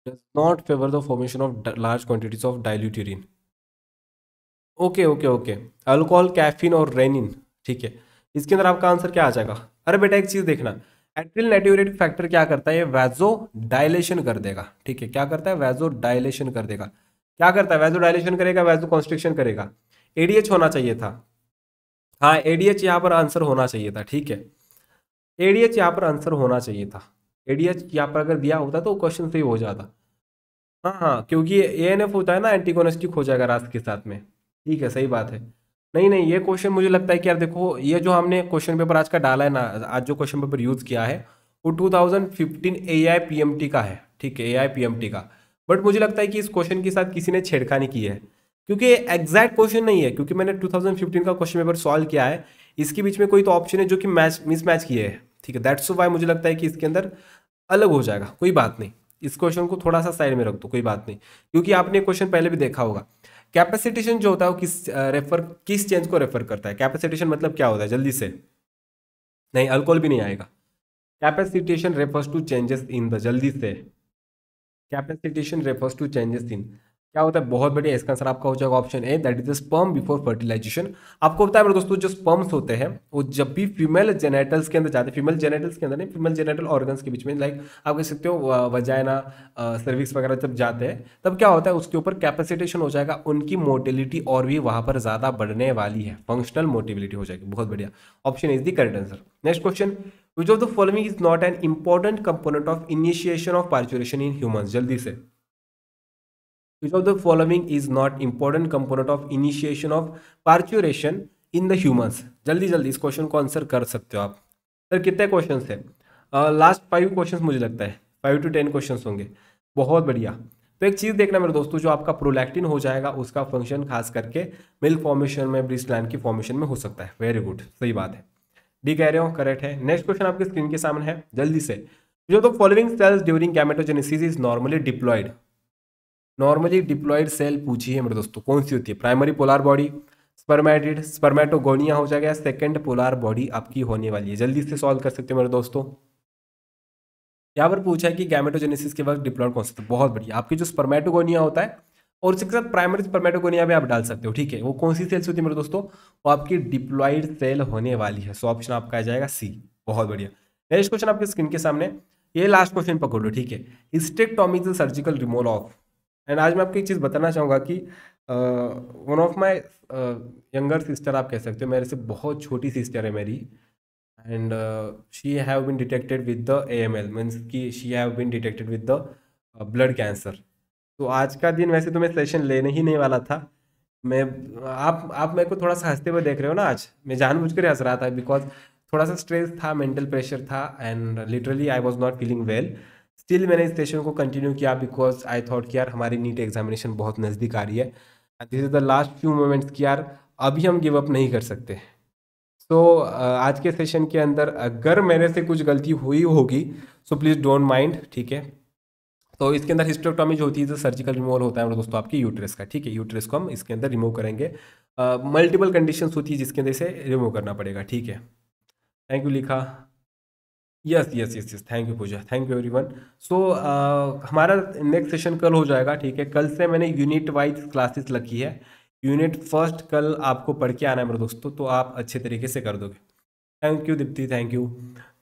does not favour the formation of large quantities of dilute urine okay okay okay alcohol caffeine और renin ठीक है इसके अंदर आपका आंसर क्या आ जाएगा अरे बेटा एक चीज देखना एट्रिल नेट्यूरेटिव फैक्टर क्या करता है वैजो डायलेशन कर देगा ठीक है क्या करता है वैजो डायलेशन कर देगा क्या करता है वैजो डायलेशन करेगा वैजो कॉन्स्ट्रिक्शन करेगा एडीएच होना चाहिए था हाँ एडीएच यहाँ पर आंसर होना चाहिए था ठीक है एडीएच यहाँ पर आंसर होना चाहिए था एडीएच यहाँ पर अगर दिया होता तो क्वेश्चन सही हो जाता हाँ हाँ क्योंकि ए एन एफ होता है ना एंटीकोनेस्टिक हो जाएगा रास्ते के साथ में ठीक है सही बात है नहीं नहीं ये क्वेश्चन मुझे लगता है कि यार देखो ये जो हमने क्वेश्चन पेपर आज का डाला है ना आज जो क्वेश्चन पेपर यूज़ किया है वो 2015 थाउजेंड का है ठीक है ए आई का बट मुझे लगता है कि इस क्वेश्चन के साथ किसी ने छेड़खानी की है क्योंकि एग्जैक्ट क्वेश्चन नहीं है क्योंकि मैंने 2015 का क्वेश्चन पेपर सॉल्व किया है इसके बीच में कोई तो ऑप्शन है जो कि मैच मिसमैच किए हैं ठीक है दैट्स वाई मुझे लगता है कि इसके अंदर अलग हो जाएगा कोई बात नहीं इस क्वेश्चन को थोड़ा सा साइड में रख दो कोई बात नहीं क्योंकि आपने क्वेश्चन पहले भी देखा होगा कैपेसिटेशन जो होता है वो किस रेफर किस चेंज को रेफर करता है कैपेसिटेशन मतलब क्या होता है जल्दी से नहीं अल्कोहल भी नहीं आएगा capacitation refers to changes in the जल्दी से capacitation refers to changes in क्या होता है बहुत बढ़िया इसका आंसर आपका हो जाएगा option A that is the sperm before fertilization आपको पता है मेरे दोस्तों जो स्पर्म्स होते हैं वो जब भी फीमेल जेनेटल्स के अंदर जाते हैं फीमेल जेनेटल्स के अंदर नहीं फीमेल जेनेटल ऑर्गन्स के बीच में लाइक आप कह सकते हो वजाइना सर्विक्स वगैरह जब जाते हैं तब क्या होता है उसके ऊपर कैपेसिटेशन हो जाएगा उनकी मोटिलिटी और भी वहाँ पर ज़्यादा बढ़ने वाली है फंक्शनल मोटिबिलिटी हो जाएगी बहुत बढ़िया option is the correct answer next question which of the following is not an important component of initiation of parturition in human जल्दी से Which of the following is not important component of initiation of parturation in the humans जल्दी जल्दी इस question को answer कर सकते हो आप सर कितने क्वेश्चन है लास्ट फाइव क्वेश्चन मुझे लगता है फाइव टू टेन क्वेश्चन होंगे बहुत बढ़िया तो एक चीज़ देखना मेरे दोस्तों जो आपका प्रोलैक्टिन हो जाएगा उसका फंक्शन खास करके मिल्क फॉर्मेशन में ब्रिज लाइन की फॉर्मेशन में हो सकता है वेरी गुड सही बात है डी कह रहे हो करेक्ट है नेक्स्ट क्वेश्चन आपकी स्क्रीन के सामने है जल्दी से जो तो following cells during gametogenesis is normally diploid normally diploid cell पूछी है मेरे दोस्तों कौन सी होती है primary polar body spermatid spermatogonia हो जाएगा सेकेंड पोलार बॉडी आपकी होने वाली है जल्दी से सॉल्व कर सकते हो मेरे दोस्तों यहाँ पर पूछा है कि गैमेटोजेनेसिस के वक्त डिप्लॉयड कौन सा होता बहुत बढ़िया आपकी जो स्पर्मेटोगोनिया होता है और उसके साथ प्राइमरी स्पर्मेटोगोनिया भी आप डाल सकते हो ठीक है वो कौन सी सेल्स होती है मेरे दोस्तों वो आपकी डिप्लॉयड सेल होने वाली है सो ऑप्शन आपका आ जाएगा सी बहुत बढ़िया नेक्स्ट क्वेश्चन आपके स्क्रीन के सामने ये लास्ट क्वेश्चन पकड़ लो ठीक है स्टेक्टॉमी सर्जिकल रिमोल ऑफ एंड आज मैं आपको एक चीज़ बताना चाहूँगा कि one of my younger sister आप कह सकते हो मेरे से बहुत छोटी सिस्टर है मेरी and she have been detected with the A M L means कि she have been detected with the blood cancer तो आज का दिन वैसे तो मैं सेशन लेने ही नहीं वाला था मैं आप आप मेरे को थोड़ा सा हंसते हुए देख रहे हो ना आज मैं जानबूझकर हंस रहा था बिकॉज थोड़ा सा स्ट्रेस था मेंटल प्रेशर था and literally I was not feeling well still मैंने इस सेशन को कंटिन्यू किया बिकॉज आई थॉट कि यार हमारी नीट एग्जामिनेशन बहुत नज़दीक आ रही है this is the last few moments कि यार अभी हम गिव अप नहीं कर सकते तो so, आज के सेशन के अंदर अगर मेरे से कुछ गलती हुई होगी सो प्लीज़ डोंट माइंड ठीक है तो इसके अंदर हिस्टोक्टॉमी जो होती है जो सर्जिकल रिमूवल होता है दोस्तों आपकी यूट्रेस का ठीक है यूट्रेस को हम इसके अंदर रिमूव करेंगे मल्टीपल uh, कंडीशंस होती है जिसके अंदर इसे रिमूव करना पड़ेगा ठीक है थैंक यू लिखा yes yes yes yes thank you Pooja thank you everyone so हमारा नेक्स्ट सेशन कल हो जाएगा ठीक है कल से मैंने यूनिट वाइज क्लासेस लगी है यूनिट फर्स्ट कल आपको पढ़ के आना है मेरे दोस्तों तो आप अच्छे तरीके से कर दोगे thank you Deepti thank you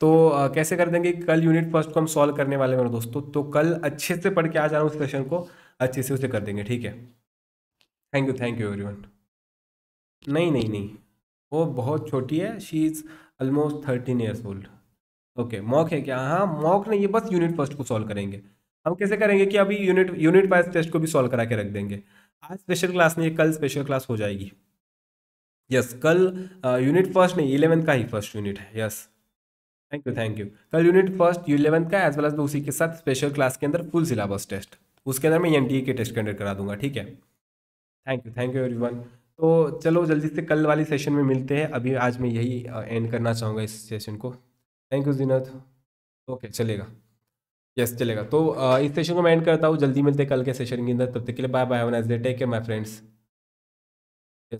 तो uh, कैसे कर देंगे कल यूनिट फर्स्ट को हम सॉल्व करने वाले मेरे दोस्तों तो कल अच्छे से पढ़ के आ जाना उस क्वेश्चन को अच्छे से उसे कर देंगे ठीक है thank you thank you everyone नहीं नहीं नहीं वो बहुत छोटी है she is almost thirteen years old okay mock है क्या हाँ मॉक नहीं ये बस यूनिट फर्स्ट को सॉल्व करेंगे हम कैसे करेंगे कि अभी यूनिट यूनिट वाइज टेस्ट को भी सॉल्व करा के रख देंगे आज स्पेशल क्लास नहीं कल स्पेशल क्लास हो जाएगी यस yes, कल यूनिट फर्स्ट नहीं इलेवेंथ का ही फर्स्ट यूनिट है yes thank you thank you कल यूनिट फर्स्ट इलेवंथ का एज वेल एज उसी के साथ स्पेशल क्लास के अंदर फुल सिलेबस टेस्ट उसके अंदर मैं एन e के टेस्ट कंडक्ट करा दूंगा ठीक है thank you thank you everyone तो चलो जल्दी से कल वाली सेशन में मिलते हैं अभी आज मैं यही एंड करना चाहूँगा इस सेशन को थैंक यू जीनत ओके चलेगा यस चलेगा तो इस सेशन को मैं एंड करता हूँ जल्दी मिलते हैं कल के सेशन के अंदर तब तक के लिए बाय बाय वन एज डे टेक केयर माय फ्रेंड्स